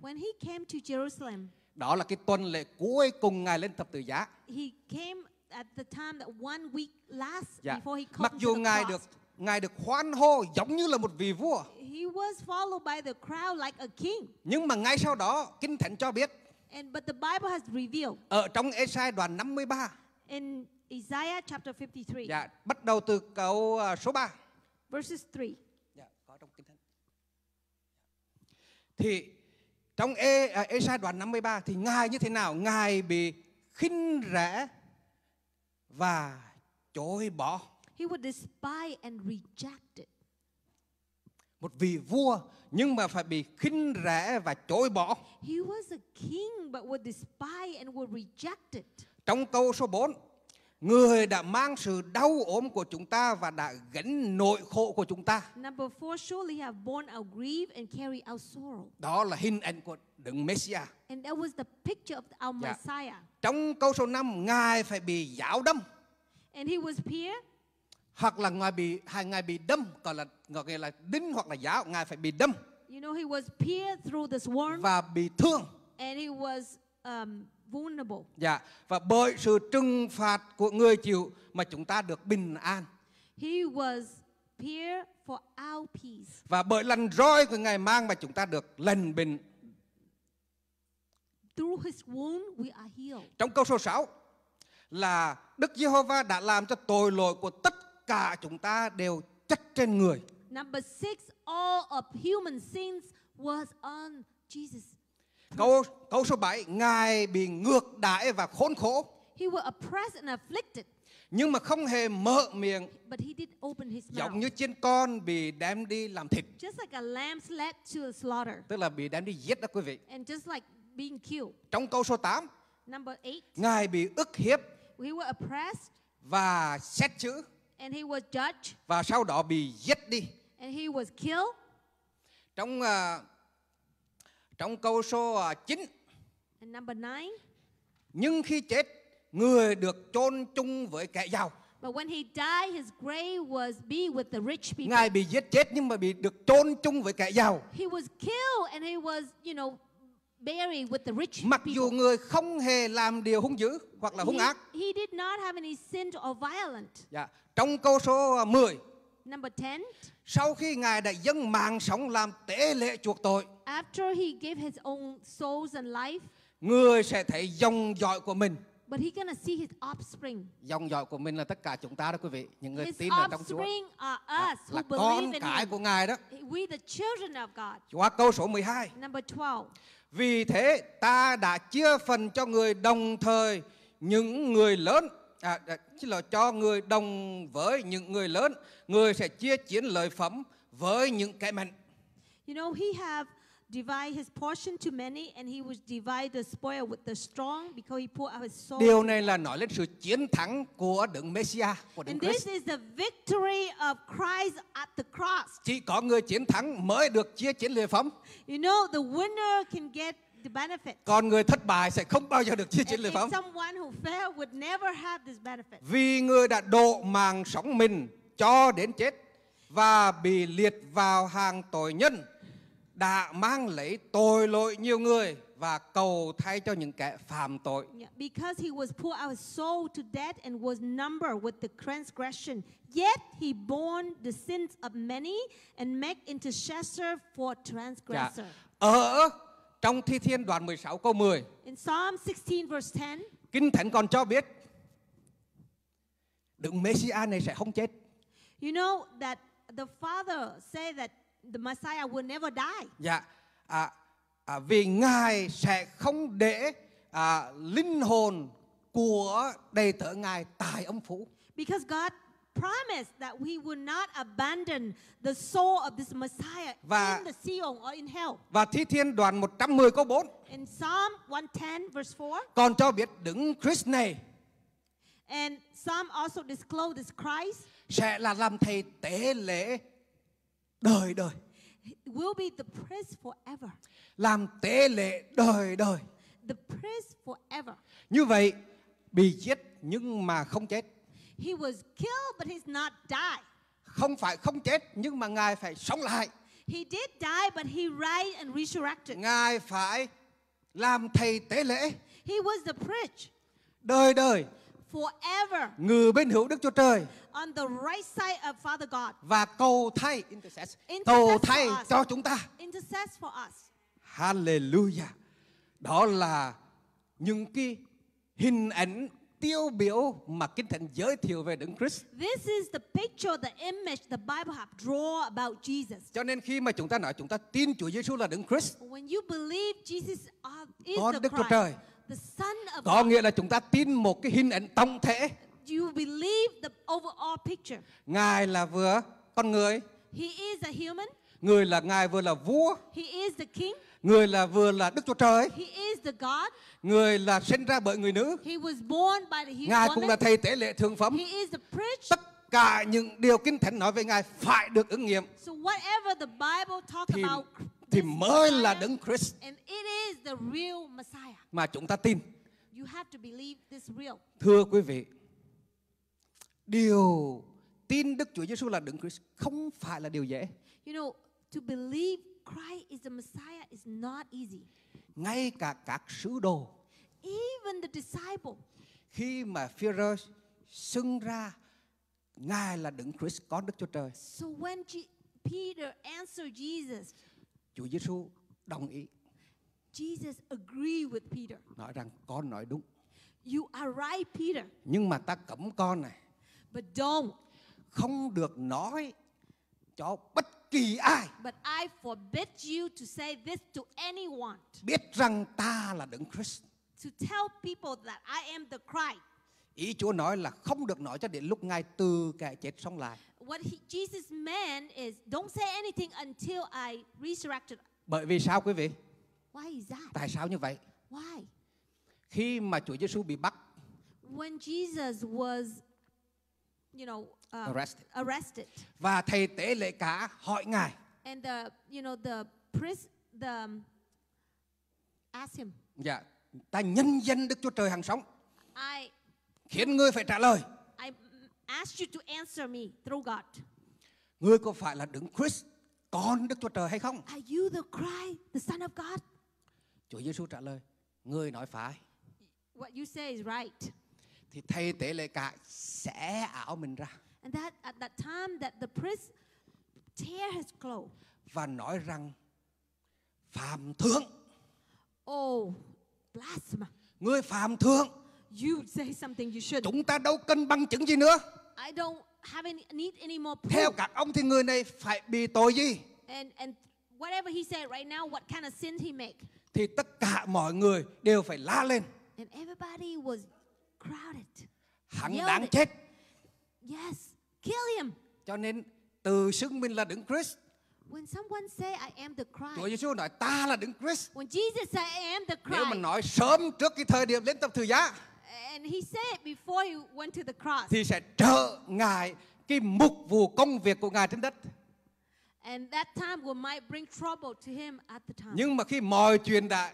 When he came to Jerusalem đó là cái tuần lễ cuối cùng Ngài lên thập tự giá. He came at the time that one week last yeah. Dạ. before he came Mặc dù Ngài được Ngài được hoan hô giống như là một vị vua. He was followed by the crowd like a king. Nhưng mà ngay sau đó Kinh Thánh cho biết And, but the Bible has revealed. Ở trong Esai đoạn 53. In Isaiah chapter 53. Dạ, bắt đầu từ câu à, số 3. Verses 3. Dạ, có trong Kinh Thánh. Thì trong Ê, e, à, Ê-sai đoạn 53 thì Ngài như thế nào? Ngài bị khinh rẻ và chối bỏ. He was despised and rejected. Một vị vua nhưng mà phải bị khinh rẻ và chối bỏ. He was a king but was despised and was rejected. Trong câu số 4 Người đã mang sự đau ốm của chúng ta và đã gánh nội khổ của chúng ta. Number four, surely have borne our grief and carry our sorrow. Đó là hình ảnh của Đấng Messiah. And that was the picture of our yeah. Dạ. Messiah. Trong câu số 5, Ngài phải bị giáo đâm. And he was pierced. Hoặc là Ngài bị hai Ngài bị đâm, gọi là gọi là đinh hoặc là giáo, Ngài phải bị đâm. You know he was pierced through the sworn. Và bị thương. And he was um, vulnerable. Dạ, và bởi sự trừng phạt của người chịu mà chúng ta được bình an. He was pierced for our peace. Và bởi lần roi của Ngài mang mà chúng ta được lần bình. Through his wound we are healed. Trong câu số 6 là Đức Giê-hô-va đã làm cho tội lỗi của tất cả chúng ta đều chất trên người. Number six, all of human sins was on Jesus. Câu câu số 7, Ngài bị ngược đãi và khốn khổ. He was oppressed and afflicted. Nhưng mà không hề mở miệng. But he did open his mouth. Giống như chiên con bị đem đi làm thịt. Just like a lamb led to a slaughter. Tức là bị đem đi giết đó quý vị. And just like being killed. Trong câu số 8. Number 8. Ngài bị ức hiếp. He was oppressed. Và xét chữ And he was judged. Và sau đó bị giết đi. And he was killed. Trong uh, trong câu số 9. À, and number 9. Nhưng khi chết, người được chôn chung với kẻ giàu. But when he died, his grave was be with the rich people. Ngài bị giết chết nhưng mà bị được chôn chung với kẻ giàu. He was killed and he was, you know, buried with the rich Mặc people. dù người không hề làm điều hung dữ hoặc là hung he, ác. He did not have any sin or violent. Yeah. Dạ. Trong câu số 10. À, number 10. Sau khi Ngài đã dâng mạng sống làm tế lễ chuộc tội. After he gave his own souls and life, người sẽ thấy dòng dõi của mình. But he gonna see his offspring. Dòng dõi của mình là tất cả chúng ta đó quý vị, những người his tin ở trong Chúa. Are à, us là who con cái him. của Ngài đó. We the children of God. Qua câu số 12. Number 12. Vì thế ta đã chia phần cho người đồng thời những người lớn à, chứ à, là cho người đồng với những người lớn, người sẽ chia chiến lợi phẩm với những kẻ mạnh. You know he have divide his portion to many and he would divide the spoil with the strong because he poured out his soul. Điều này là nói lên sự chiến thắng của Đấng Mêsia của Đấng Christ. And this is the victory of Christ at the cross. Chỉ có người chiến thắng mới được chia chiến lợi phẩm. You know the winner can get the benefit. Còn người thất bại sẽ không bao giờ được chia chiến lợi phẩm. Someone who failed would never have this benefit. Vì người đã độ mạng sống mình cho đến chết và bị liệt vào hàng tội nhân đã mang lấy tội lỗi nhiều người và cầu thay cho những kẻ phạm tội. because he was poor, our soul to death and was numbered with the transgression. Yet he borne the sins of many and make intercessor for transgressor. Dạ. Ở trong Thi Thiên đoạn 16 câu 10. In Psalm 16 verse 10. Kinh Thánh còn cho biết Đức Messiah này sẽ không chết. You know that the Father say that the Messiah will never die. Dạ. À, à, vì Ngài sẽ không để à, linh hồn của đầy tớ Ngài tại ông phủ. Because God promised that we would not abandon the soul of this Messiah và, in the Sheol or in hell. Và Thi Thiên đoạn 110 câu 4. In Psalm 110 verse 4. Còn cho biết đứng Christ này. And Psalm also this Christ sẽ là làm thầy tế lễ đời đời will be the praise forever. Làm tế lễ đời đời. The praise forever. Như vậy bị giết nhưng mà không chết. He was killed but he's not died. Không phải không chết nhưng mà ngài phải sống lại. He did die but he raised and resurrected. Ngài phải làm thầy tế lễ. He was the priest. Đời đời forever. Ngự bên hữu Đức Chúa Trời. On the right side of Father God. Và cầu thay intercess, cầu thay cho chúng ta. Intercess for us. Hallelujah. Đó là những cái hình ảnh tiêu biểu mà Kinh Thánh giới thiệu về Đấng Christ. This is the picture, the image the Bible have draw about Jesus. Cho nên khi mà chúng ta nói chúng ta tin Chúa Giêsu là Đấng Christ. When you believe Jesus is Con the Đức Christ. Chúa Trời có nghĩa là chúng ta tin một cái hình ảnh tổng thể. You believe the overall picture. Ngài là vừa con người. He is a human. Người là Ngài vừa là vua. He is the king. Người là vừa là Đức Chúa Trời. He is the God. Người là sinh ra bởi người nữ. He was born by the Ngài cũng là thầy tế lễ thượng phẩm. He is the priest. Tất cả những điều kinh thánh nói về Ngài phải được ứng nghiệm. So whatever the Bible talk thì about thì mới là đấng Christ mà chúng ta tin. Thưa quý vị, điều tin Đức Chúa Giêsu là đấng Christ không phải là điều dễ. You know, to believe Christ is the Messiah is not easy. Ngay cả các sứ đồ, even the disciple, khi mà Phêrô xưng ra ngài là đấng Christ con Đức Chúa Trời. So when G- Peter answered Jesus, Chúa Giêsu đồng ý. Jesus agree with Peter. Nói rằng con nói đúng. You are right, Peter. Nhưng mà ta cấm con này. But don't. Không được nói cho bất kỳ ai. But I forbid you to say this to anyone. Biết rằng ta là Đấng Christ. To tell people that I am the Christ. Ý Chúa nói là không được nói cho đến lúc Ngài từ kẻ chết sống lại what he, Jesus meant is don't say anything until I resurrected. Bởi vì sao quý vị? Why is that? Tại sao như vậy? Why? Khi mà Chúa Giêsu bị bắt. When Jesus was you know uh, arrested. arrested. Và thầy tế lễ cả hỏi ngài. And the you know the pris the um, ask him. Dạ, ta nhân danh Đức Chúa Trời hàng sống. I khiến ngươi phải trả lời asked you to answer me through God. Ngươi có phải là đấng Christ, con Đức Chúa Trời hay không? Are you the Christ, the Son of God? Chúa Giêsu trả lời, ngươi nói phải. What you say is right. Thì thầy tế lễ cả sẽ ảo mình ra. And that at that time that the priest tear his clothes. Và nói rằng phạm thượng. Oh, blasphemy. Ngươi phạm thượng you say something you shouldn't. Chúng ta đâu cần bằng chứng gì nữa. I don't have any, need any more proof. Theo các ông thì người này phải bị tội gì? And, and whatever he said right now, what kind of sin he make? Thì tất cả mọi người đều phải la lên. And everybody was crowded. Hắn đáng chết. Yes, kill him. Cho nên từ xưng mình là đứng Christ When someone say I am the Christ. Chúa Giêsu nói ta là đứng Christ. When Jesus said I am the Christ. Nếu mình nói sớm trước cái thời điểm lên tập thừa giá and he said before he went to the cross. Thì sẽ trở ngại cái mục vụ công việc của Ngài trên đất. And that time will might bring trouble to him at the time. Nhưng mà khi mọi chuyện đã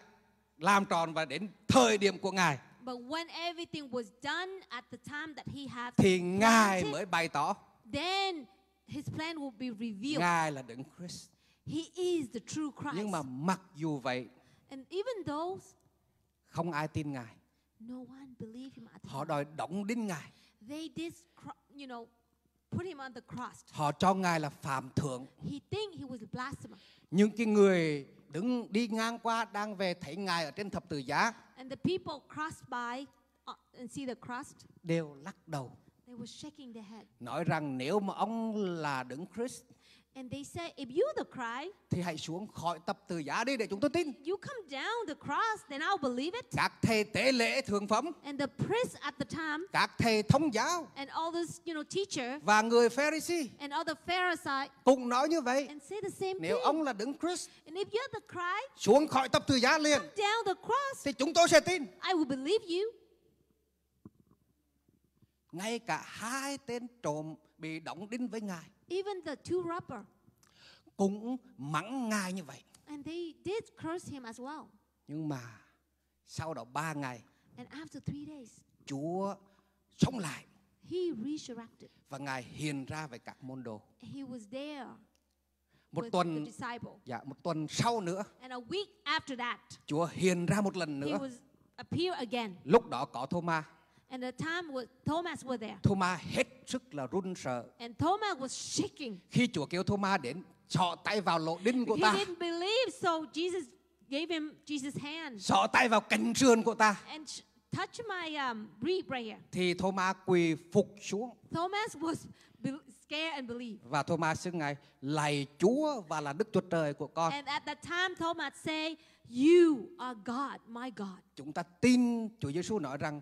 làm tròn và đến thời điểm của Ngài But when everything was done at the time that he had thì Ngài mới bày tỏ. Then his plan will be revealed. Ngài là Đấng Christ. He is the true Christ. Nhưng mà mặc dù vậy And even those không ai tin Ngài. No one believed him at Họ đòi động đến Ngài. They did, you know, put him on the cross. Họ cho Ngài là phạm thượng. He think he was a blasphemer. Nhưng cái người đứng đi ngang qua đang về thấy Ngài ở trên thập tự giá. And the people crossed by uh, and see the cross. Đều lắc đầu. They were shaking their head. Nói rằng nếu mà ông là đứng Christ And they said, if you the Christ, thì hãy xuống khỏi tập từ giá đi để chúng tôi tin. You come down the cross, then I'll believe it. Các thầy tế lễ thượng phẩm. And the priest at the time. Các thầy thông giáo. And all those, you know, teacher. Và người Pharisee. And all the Pharisee. Cùng nói như vậy. And say the same Nếu thing. ông là đứng Christ. And if you're the Christ, xuống khỏi tập từ giá liền. Come down the cross. Thì chúng tôi sẽ tin. I will believe you. Ngay cả hai tên trộm bị đóng đinh với ngài. Even the two robber cũng mắng ngài như vậy. And they did curse him as well. Nhưng mà sau đó ba ngày And after three days, Chúa sống lại. He resurrected. Và ngài hiện ra với các môn đồ. He was there một tuần dạ một tuần sau nữa And a week after that, Chúa hiện ra một lần nữa he was, appear again. lúc đó có Thomas And the time was, Thomas was there. Thomas hết sức là run sợ. And Thomas was shaking. Khi Chúa kêu Thomas đến, sọ tay vào lỗ đinh của ta. He didn't believe, so Jesus gave him Jesus' hand. Sọ tay vào cánh sườn của ta. And touch my um, rib right here. Thì Thomas quỳ phục xuống. Thomas was scared and believed. Và Thomas xưng ngài lạy Chúa và là Đức Chúa Trời của con. And at that time Thomas say, You are God, my God. Chúng ta tin Chúa Giêsu nói rằng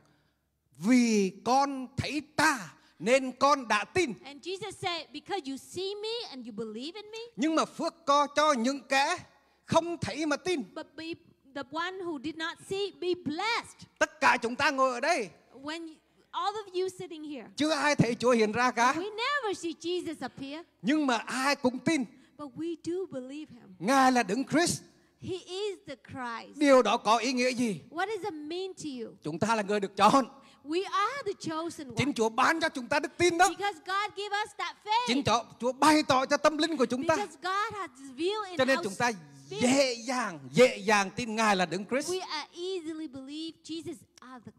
vì con thấy ta nên con đã tin. And Jesus said, because you see me and you believe in me. Nhưng mà phước co cho những kẻ không thấy mà tin. But be, the one who did not see be blessed. Tất cả chúng ta ngồi ở đây. When all of you sitting here. Chưa ai thấy Chúa hiện ra cả. We never see Jesus appear. Nhưng mà ai cũng tin. But we do believe him. Ngài là Đấng Christ. He is the Christ. Điều đó có ý nghĩa gì? What does it mean to you? Chúng ta là người được chọn. We are the chosen one. Chính Chúa ban cho chúng ta đức tin đó. Because God gave us that faith. Chính Chúa Chúa bày tỏ cho tâm linh của chúng ta. Because God has revealed in cho nên chúng ta dễ dàng dễ dàng tin ngài là đấng Christ. We are easily believe Jesus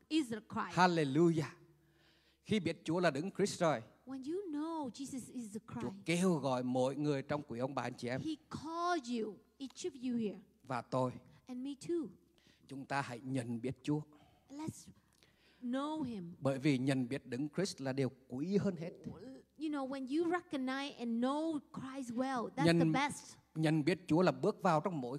is the Christ. Hallelujah. Khi biết Chúa là đấng Christ rồi, When you know Jesus is the Christ, Chúa kêu gọi mọi người trong quý ông bà anh chị em. He called you, each of you here. Và tôi. And me too. Chúng ta hãy nhận biết Chúa. Let's know ừ. him. Bởi vì nhận biết Đấng Christ là điều quý hơn hết. You know when you recognize and know Christ well, that's nhận, the best. Nhận biết Chúa là bước vào trong mỗi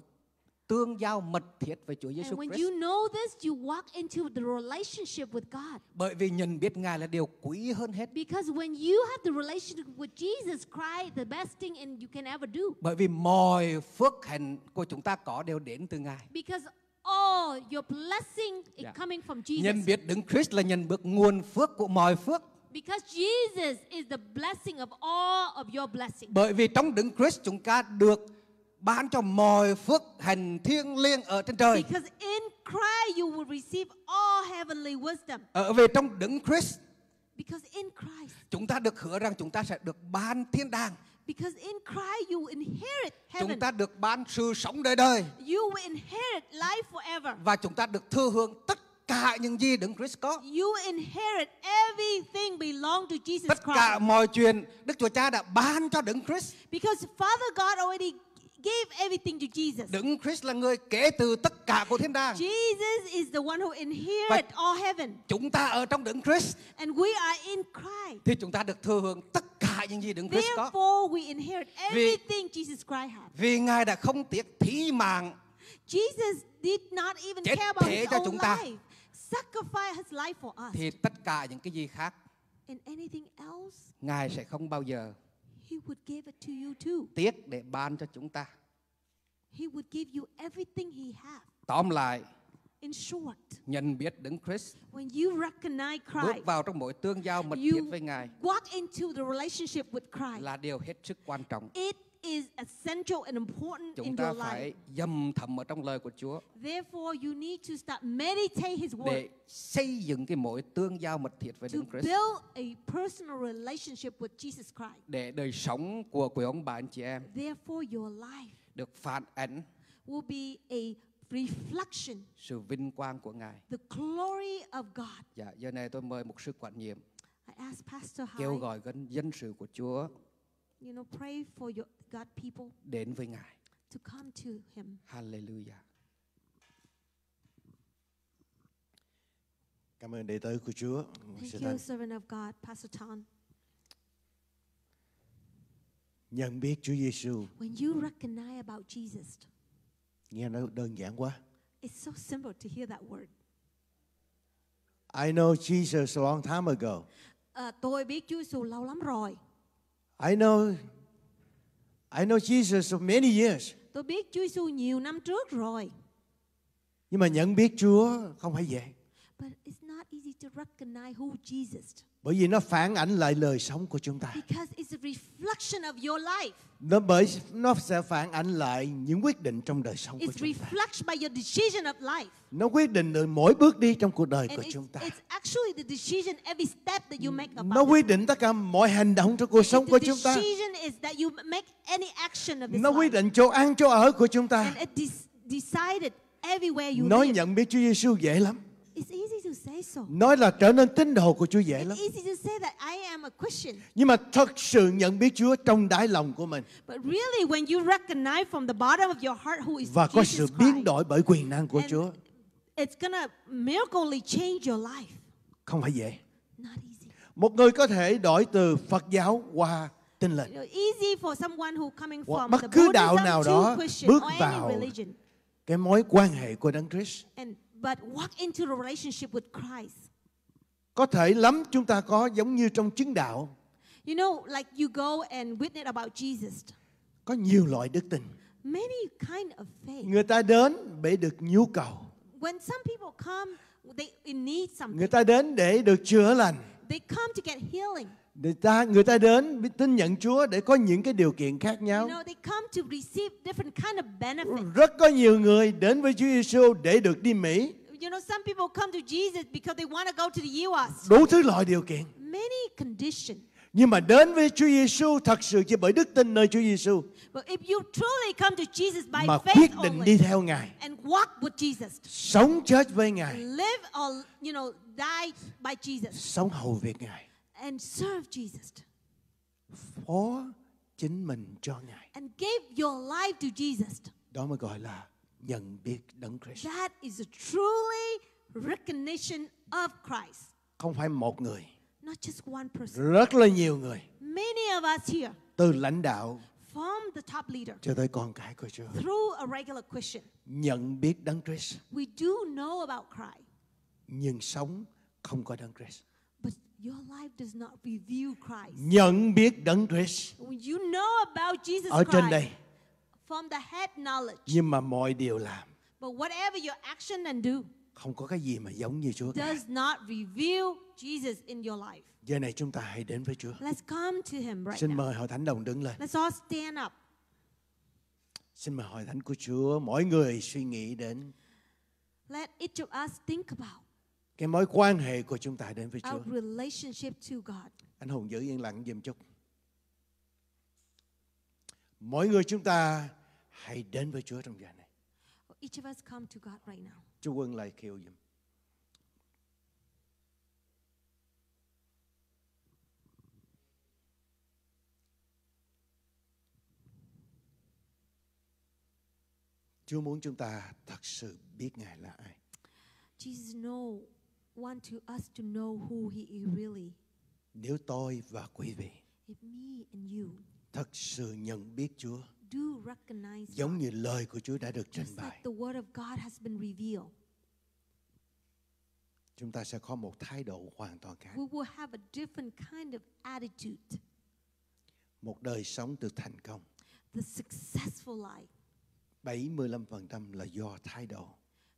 tương giao mật thiết với Chúa Giêsu Christ. You know this, you walk into the relationship with God. Bởi vì nhận biết Ngài là điều quý hơn hết. Because when you have the relationship with Jesus Christ, the best thing and you can ever do. Bởi vì mọi phước hạnh của chúng ta có đều đến từ Ngài. Because all oh, your blessing is yeah. coming from Jesus. Nhân biết Đấng Christ là nhân bước nguồn phước của mọi phước. Because Jesus is the blessing of all of your blessings. Bởi vì trong Đấng Christ chúng ta được ban cho mọi phước hành thiêng liêng ở trên trời. Because in Christ you will receive all heavenly wisdom. Ở ờ, về trong Đấng Christ Because in Christ chúng ta được hứa rằng chúng ta sẽ được ban thiên đàng. Because in Christ you inherit heaven. Chúng ta được ban sự sống đời đời. You will inherit life forever. Và chúng ta được thừa hưởng tất cả những gì Đức Christ có. You inherit everything belong to Jesus Tất cả mọi chuyện Đức Chúa Cha đã ban cho Đức Christ. Because Father God already gave everything to Jesus. Đức Christ là người kế từ tất cả của thiên đàng. Jesus is the one who inherit all heaven. Chúng ta ở trong Đức Christ. And we are in Christ. Thì chúng ta được thừa hưởng tất lại những gì Đấng Christ có. Therefore we inherit everything vì, Jesus Christ had. Vì Ngài đã không tiếc thí mạng. Jesus did not even Chết care about his cho own chúng ta. life. Sacrifice his life for us. Thì tất cả những cái gì khác And anything else, Ngài sẽ không bao giờ he would give it to you too. tiếc để ban cho chúng ta. He would give you everything he has. Tóm lại, In short, nhận biết Đấng Christ, when you recognize Christ, bước vào trong mối tương giao mật thiết với Ngài, walk into the relationship with Christ, là điều hết sức quan trọng. It is essential and important Chúng in ta phải life. dầm thầm ở trong lời của Chúa. Therefore, you need to start meditate His word. Để xây dựng cái mối tương giao mật thiết với Đấng Christ. To build a personal relationship with Jesus Christ. Để đời sống của quý ông bà anh chị em. Therefore, your life được phản ảnh will be a reflection, sự vinh quang của Ngài. The glory of God. Dạ, giờ này tôi mời một sự quản nhiệm. I ask Pastor Hai, kêu gọi gần dân sự của Chúa. You know, pray for your God people. Đến với Ngài. To come to him. Hallelujah. Cảm ơn đệ tử của Chúa. Thank you, servant of God, Pastor Tan. Nhận biết Chúa Giêsu. When you recognize about Jesus. Nghe nó đơn giản quá. It's so simple to hear that word. I know Jesus a long time ago. À, tôi biết Chúa Giêsu lâu lắm rồi. I know I know Jesus of many years. Tôi biết Chúa Giêsu nhiều năm trước rồi. Nhưng mà nhận biết Chúa không phải dễ. But it's not easy to recognize who Jesus bởi vì nó phản ảnh lại lời sống của chúng ta. Because it's a reflection of your life. Nó bởi nó sẽ phản ảnh lại những quyết định trong đời sống it's của chúng ta. By your decision of life. Nó quyết định được mỗi bước đi trong cuộc đời And của it's, chúng ta. It's actually the decision every step that you make about nó quyết định tất cả mọi hành động trong cuộc sống của chúng ta. Is that you make any action of nó quyết định chỗ ăn chỗ ở của chúng ta. And it decided everywhere you nó live. nhận biết Chúa Giêsu dễ lắm. It's easy. Nói là trở nên tín đồ của Chúa dễ lắm. Nhưng mà thật sự nhận biết Chúa trong đáy lòng của mình. Và có sự biến đổi bởi quyền năng của Chúa. It's gonna miraculously change your life. Không phải dễ. Not easy. Một người có thể đổi từ Phật giáo qua Tin lành. Easy for someone who coming from bất cứ đạo nào đó bước vào cái mối quan hệ của Đấng Christ but walk into a relationship with Christ. Có thể lắm chúng ta có giống như trong chứng đạo. You know, like you go and witness about Jesus. Có nhiều loại đức tin. Many kind of faith. Người ta đến để được nhu cầu. When some people come, they need something. Người ta đến để được chữa lành. They come to get healing. Người ta người ta đến tin nhận Chúa để có những cái điều kiện khác nhau. Rất có nhiều người đến với Chúa Giêsu để được đi Mỹ. You know, some people come to Jesus because they want to go to the US. Đủ thứ loại điều kiện. Many conditions. Nhưng mà đến với Chúa Giêsu thật sự chỉ bởi đức tin nơi Chúa Giêsu. Mà quyết định only, đi theo Ngài. And walk with Jesus. Sống chết với Ngài. Live or, you know, die by Jesus. Sống hầu việc Ngài and serve Jesus. Phó chính mình cho Ngài. And give your life to Jesus. Đó mới gọi là nhận biết Đấng Christ. That is a truly recognition of Christ. Không phải một người. Not just one person. Rất là nhiều người. Many of us here. Từ lãnh đạo from the top leader cho tới con cái của Chúa. Through a regular question Nhận biết Đấng Christ. We do know about Christ. Nhưng sống không có Đấng Christ. Your life does not reveal Christ. Nhận biết đấng Christ. You know about Jesus ở trên đây. From the head knowledge. Nhưng mà mọi điều làm. But whatever your action and do. Không có cái gì mà giống như Chúa cả. not reveal Jesus in your life. Giờ này chúng ta hãy đến với Chúa. Let's come to him right Xin now. mời hội thánh đồng đứng lên. Let's all stand up. Xin mời hội thánh của Chúa mỗi người suy nghĩ đến. Let each of us think about cái mối quan hệ của chúng ta đến với Chúa. Anh Hùng giữ yên lặng giùm chút. Mỗi người chúng ta hãy đến với Chúa trong giờ này. Each of us come to God right now. Chú Quân lại kêu giùm. Chúa muốn chúng ta thật sự biết Ngài là ai. Jesus know want to us to know who he really. Nếu tôi và quý vị If me and you thật sự nhận biết Chúa do recognize giống như lời của Chúa đã được trình bày. Like the word of God has been revealed. Chúng ta sẽ có một thái độ hoàn toàn khác. We will have a different kind of attitude. Một đời sống được thành công. The successful life. 75% là do thái độ.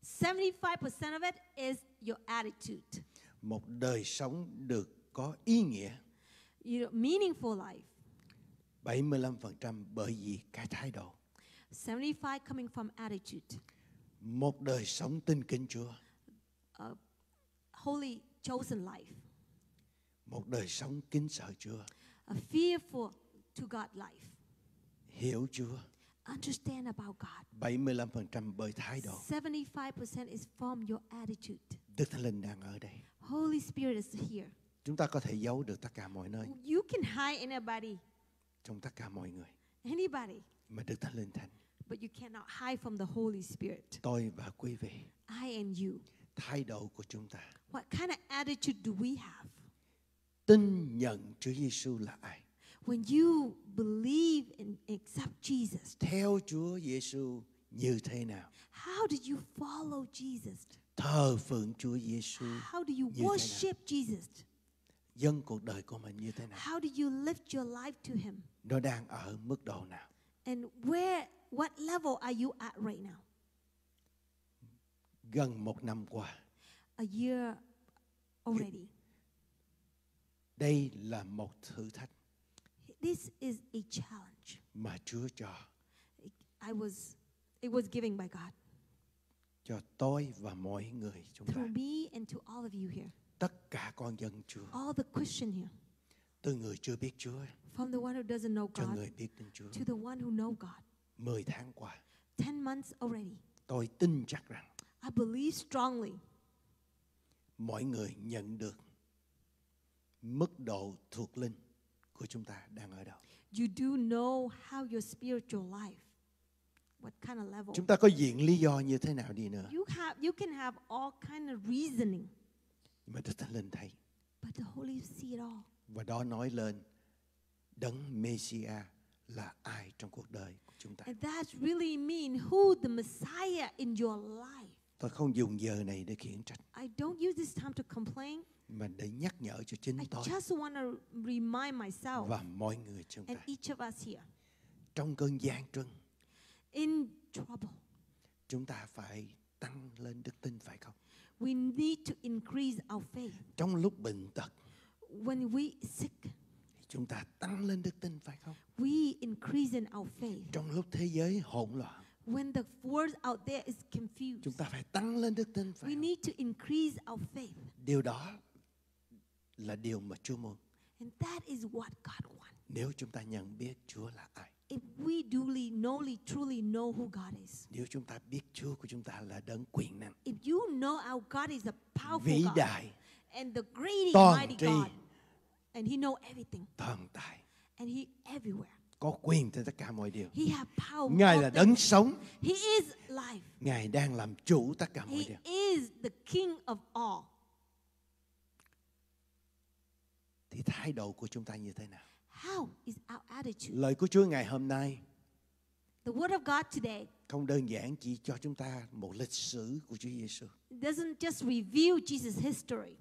75% of it is your attitude. Một đời sống được có ý nghĩa. You know, meaningful life. 75% bởi vì cái thái độ. 75 coming from attitude. Một đời sống tin kính Chúa. A holy chosen life. Một đời sống kính sợ Chúa. A fearful to God life. Hiểu Chúa understand about God. 75% bởi thái độ. 75% is from your attitude. Đức Thánh Linh đang ở đây. Holy Spirit is here. Chúng ta có thể giấu được tất cả mọi nơi. You can hide anybody. Trong tất cả mọi người. Anybody. Mà Đức Thánh Linh thành. But you cannot hide from the Holy Spirit. Tôi và quý vị. I and you. Thái độ của chúng ta. What kind of attitude do we have? Tin nhận Chúa Giêsu là ai? When you believe and accept Jesus. Theo Chúa Giêsu như thế nào? How do you follow Jesus? Thờ phượng Chúa Giêsu. How do you worship Jesus? Dân cuộc đời của mình như thế nào? How do you lift your life to him? Nó đang ở mức độ nào? And where what level are you at right now? Gần một năm qua. A year already. Đây là một thử thách. This is a challenge. Mà Chúa cho. I was it was given by God. Cho tôi và mọi người chúng Through ta. Through me and to all of you here. Tất cả con dân Chúa. All the Christian here. Từ người chưa biết Chúa. From the one who doesn't know God. Cho người biết đến Chúa. To the one who know God. Mười tháng qua. Ten months already. Tôi tin chắc rằng. I believe strongly. Mọi người nhận được mức độ thuộc linh của chúng ta đang ở đâu. You do know how your spiritual life what kind of level. Chúng ta có diện lý do như thế nào đi nữa. You have you can have all kind of reasoning. mà Đức Thánh Linh thấy. But the Holy see it all. Và đó nói lên đấng Messiah là ai trong cuộc đời của chúng ta. And that really mean who the Messiah in your life. Tôi không dùng giờ này để khiển trách. I don't use this time to complain mà để nhắc nhở cho chính I tôi just want to remind myself và mọi người chúng and ta each of us here. trong cơn gian trưng in trouble chúng ta phải tăng lên đức tin phải không we need to increase our faith trong lúc bệnh tật when we sick chúng ta tăng lên đức tin phải không we increase in our faith trong lúc thế giới hỗn loạn When the world out there is confused, chúng ta phải tăng lên đức tin. Phải we không? need to increase our faith. Điều đó là điều mà Chúa muốn. And that is what God wants. Nếu chúng ta nhận biết Chúa là ai. If we duly, knowly, truly know who God is. Nếu chúng ta biết Chúa của chúng ta là đấng quyền năng. If you know our God is a powerful Vĩ God. đại. And the great toàn mighty tri, God. And he know everything. Toàn tài. And he everywhere. Có quyền trên tất cả mọi điều. He have power Ngài là đấng sống. He is life. Ngài đang làm chủ tất cả mọi he điều. He is the king of all. thì thái độ của chúng ta như thế nào? How is our attitude? Lời của Chúa ngày hôm nay The word of God today không đơn giản chỉ cho chúng ta một lịch sử của Chúa Giêsu. Doesn't just review Jesus history.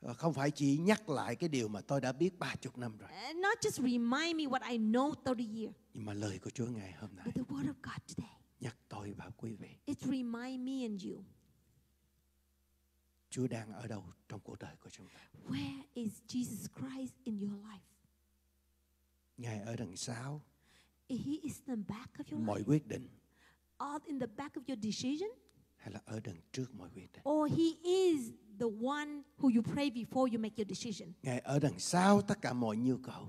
Ờ, không phải chỉ nhắc lại cái điều mà tôi đã biết 30 năm rồi. Uh, not just remind me what I know 30 years. Nhưng mà lời của Chúa ngày hôm nay. But the word of God today. Nhắc tôi và quý vị. It remind me and you Chúa đang ở đâu trong cuộc đời của chúng ta? Where is Jesus Christ in your life? Ngài ở đằng sau. He is the back of your mọi life. quyết định. Or in the back of your decision. Hay là ở đằng trước mọi quyết định. Or he is the one who you pray before you make your decision. Ngài ở đằng sau tất cả mọi nhu cầu.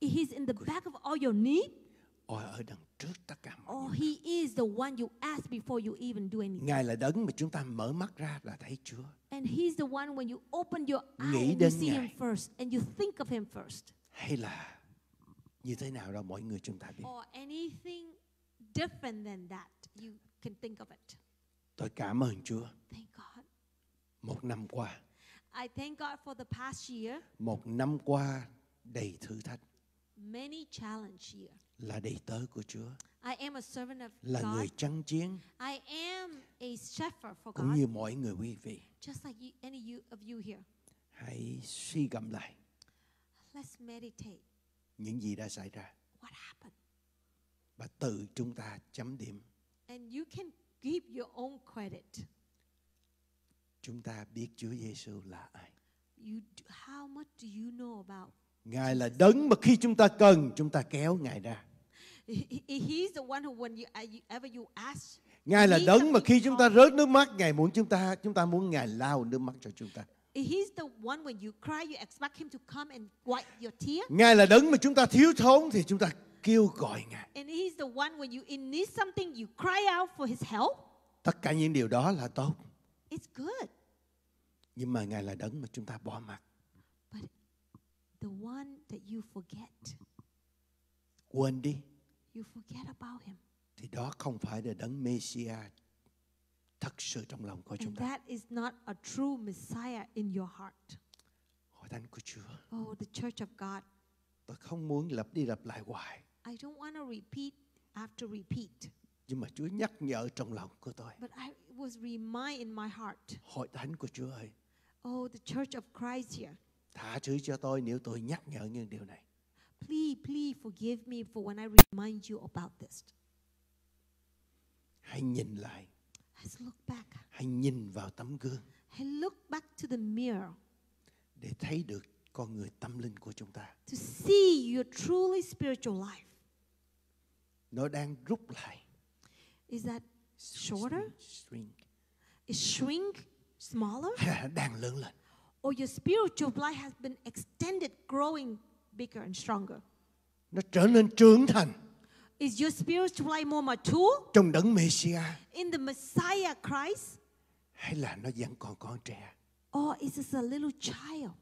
He's in the back of all your needs. Ôi ở đằng trước tất cả mọi Oh, he is the one you ask before you even do anything. Ngài là đấng mà chúng ta mở mắt ra là thấy Chúa. And he's the one when you open your Nghĩ eyes, you đến see Ngài. him first and you think of him first. Hay là như thế nào đó mọi người chúng ta biết. Or anything different than that, you can think of it. Tôi cảm ơn Chúa. Thank God. Một năm qua. I thank God for the past year. Một năm qua đầy thử thách many challenge here. Là đầy tớ của Chúa. I am a servant of là God. người chăn chiến. I am a shepherd for Cũng God. như mọi người quý vị. Just like you, any you, of you here. Hãy suy gẫm lại. Let's meditate. Những gì đã xảy ra. What happened? Và tự chúng ta chấm điểm. And you can give your own credit. Chúng ta biết Chúa Giêsu là ai. You, how much do you know about Ngài là đấng mà khi chúng ta cần chúng ta kéo Ngài ra. He's the one who when you uh, ever you ask Ngài là đấng mà khi chúng ta rớt nước mắt, Ngài muốn chúng ta chúng ta muốn Ngài lau nước mắt cho chúng ta. He's the one when you cry you expect him to come and wipe your tear. Ngài là đấng mà chúng ta thiếu thốn thì chúng ta kêu gọi Ngài. And he's the one when you in need something you cry out for his help. Tất cả những điều đó là tốt. It's good. Nhưng mà Ngài là đấng mà chúng ta bỏ mặc. The one that you forget. Quên đi. You forget about him. Thì đó không phải là đấng Messiah thật sự trong lòng của chúng ta. That is not a true Messiah in your heart. Hội thánh của Chúa. Oh, the church of God. Tôi không muốn lặp đi lặp lại hoài. I don't want to repeat after repeat. Nhưng mà Chúa nhắc nhở trong lòng của tôi. But I was remind in my heart. Hội thánh của Chúa ơi. Oh, the church of Christ here. Tha thứ cho tôi nếu tôi nhắc nhở những điều này. Please, please forgive me for when I remind you about this. Hãy nhìn lại. Let's look back. Hãy nhìn vào tấm gương. Hãy look back to the mirror. Để thấy được con người tâm linh của chúng ta. To see your truly spiritual life. Nó đang rút lại. Is that shorter? Shrink. Is shrink smaller? (laughs) đang lớn lên or your spiritual life has been extended, growing bigger and stronger? Nó trở nên trưởng thành. Is your spiritual life more mature? Trong đấng Messiah. In the Messiah Christ? Hay là nó vẫn còn con trẻ? Or is this a little child?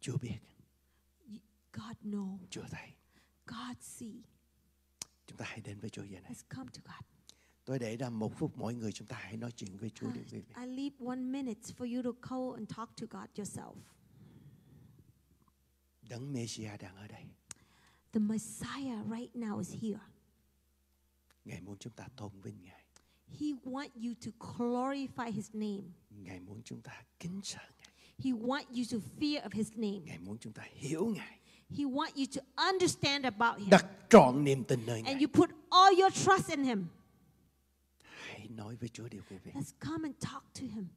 Chưa biết. God knows. Chưa thấy. God see. Chúng ta hãy đến với Chúa giờ này. Let's come to God. Tôi để ra một phút mỗi người chúng ta hãy nói chuyện với Chúa đi quý vị. I leave one minute for you to call and talk to God yourself. Đấng Messiah đang ở đây. The Messiah right now is here. Ngài muốn chúng ta tôn vinh Ngài. He want you to glorify his name. Ngài muốn chúng ta kính sợ Ngài. He want you to fear of his name. Ngài muốn chúng ta hiểu Ngài. He want you to understand about him. Đặt trọn niềm tin nơi Ngài. And you put all your trust in him. nói với Chúa điều quý vị. Let's come and talk to him.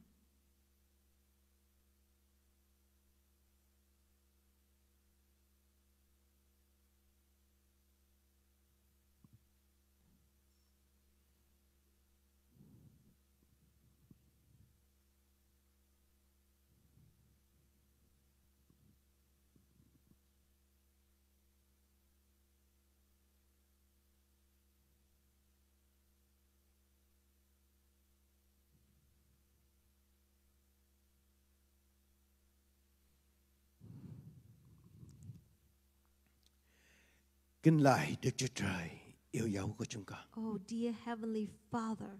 Kính lại Đức Chúa Trời yêu dấu của chúng con. Oh dear heavenly Father.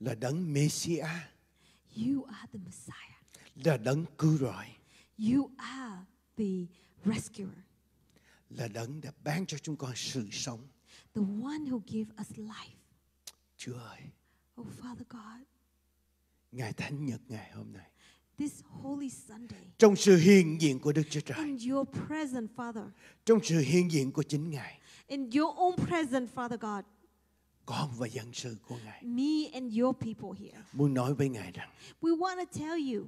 Là đấng Messiah. You are the Messiah. Là đấng cứu rỗi. You are the rescuer. Là đấng đã ban cho chúng con sự sống. The one who gave us life. Chúa ơi. Oh Father God. Ngài thánh nhật ngày hôm nay. This Holy Sunday, trong sự hiện diện của Đức Chúa Trời, in your presence, Father, trong sự hiện diện của chính Ngài, in your own presence, Father God, con và dân sự của Ngài, me and your people here, muốn nói với Ngài rằng, we want to tell you,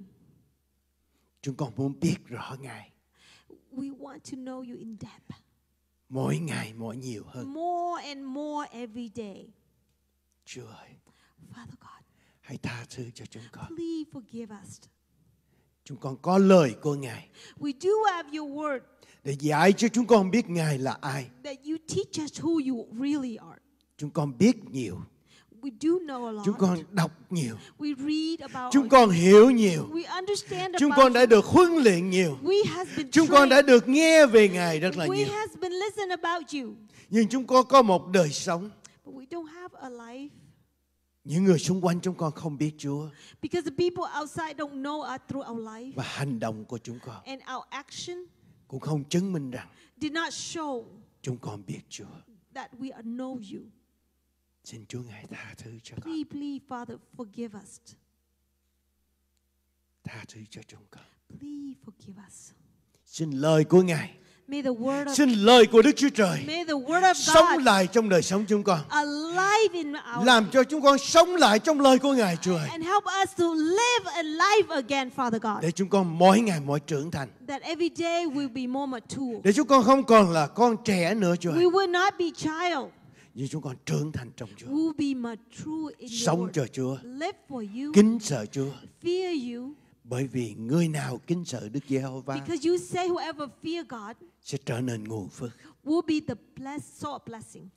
chúng con muốn biết rõ Ngài, we want to know you in depth, mỗi ngày mỗi nhiều hơn, more and more every day, Chúa ơi, Father God, hãy tha thứ cho chúng con, please forgive us. Chúng con có lời của Ngài. We do have your word. Để dạy cho chúng con biết Ngài là ai. That you teach us who you really are. Chúng con biết nhiều. We do know a lot. Chúng con đọc nhiều. We read about chúng con hiểu nhiều. We understand chúng con đã được huấn luyện nhiều. We has been chúng con đã được nghe về Ngài rất là we nhiều. Has been about you. Nhưng chúng con có một đời sống. But we don't have a life những người xung quanh chúng con không biết Chúa. Because the people outside don't know us through our life. Và hành động của chúng con. And our action cũng không chứng minh rằng did not show chúng con biết Chúa. That we know you. Xin Chúa ngài tha thứ cho con. please, Father, forgive us. Tha thứ cho chúng con. Please forgive us. Xin lời của Ngài of, xin lời của Đức Chúa Trời sống lại trong đời sống chúng con. Our, làm cho chúng con sống lại trong lời của Ngài Chúa ơi. Again, Để chúng con mỗi ngày mỗi trưởng thành. That every day we'll be more mature. Để chúng con không còn là con trẻ nữa Chúa ơi. We will not be child nhưng chúng con trưởng thành trong Chúa. We'll be mature in Sống cho Chúa. Live for you. Kính sợ Chúa. Fear you bởi vì người nào kính sợ Đức Giê-hô-va Because you say whoever fear God sẽ trở nên nguồn phước. Will be the blessed, sole blessing.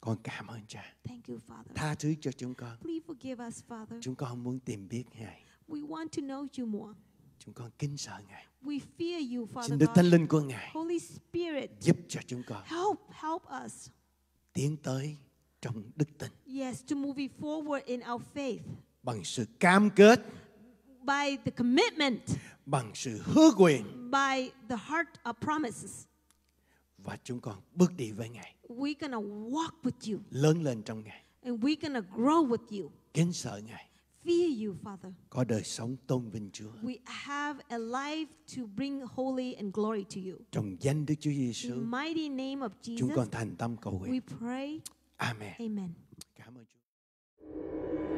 Con cảm ơn Cha. Thank you, Father. Tha thứ cho chúng con. Please forgive us, Father. Chúng con muốn tìm biết Ngài. We want to know you more. Chúng con kính sợ Ngài. We fear you, Father Xin Đức Thánh Linh của Ngài Holy Spirit, giúp cho chúng con. Help, help us. Tiến tới trong đức tin. Yes, to moving forward in our faith. Bằng sự cam kết by the commitment bằng sự hứa quyền by the heart of promises và chúng con bước đi với ngài we gonna walk with you lớn lên trong ngài and we gonna grow with you kính sợ ngài fear you father có đời sống tôn vinh Chúa we have a life to bring holy and glory to you trong danh Đức Chúa Giêsu mighty name of Jesus chúng con thành tâm cầu nguyện we pray amen amen cảm ơn Chúa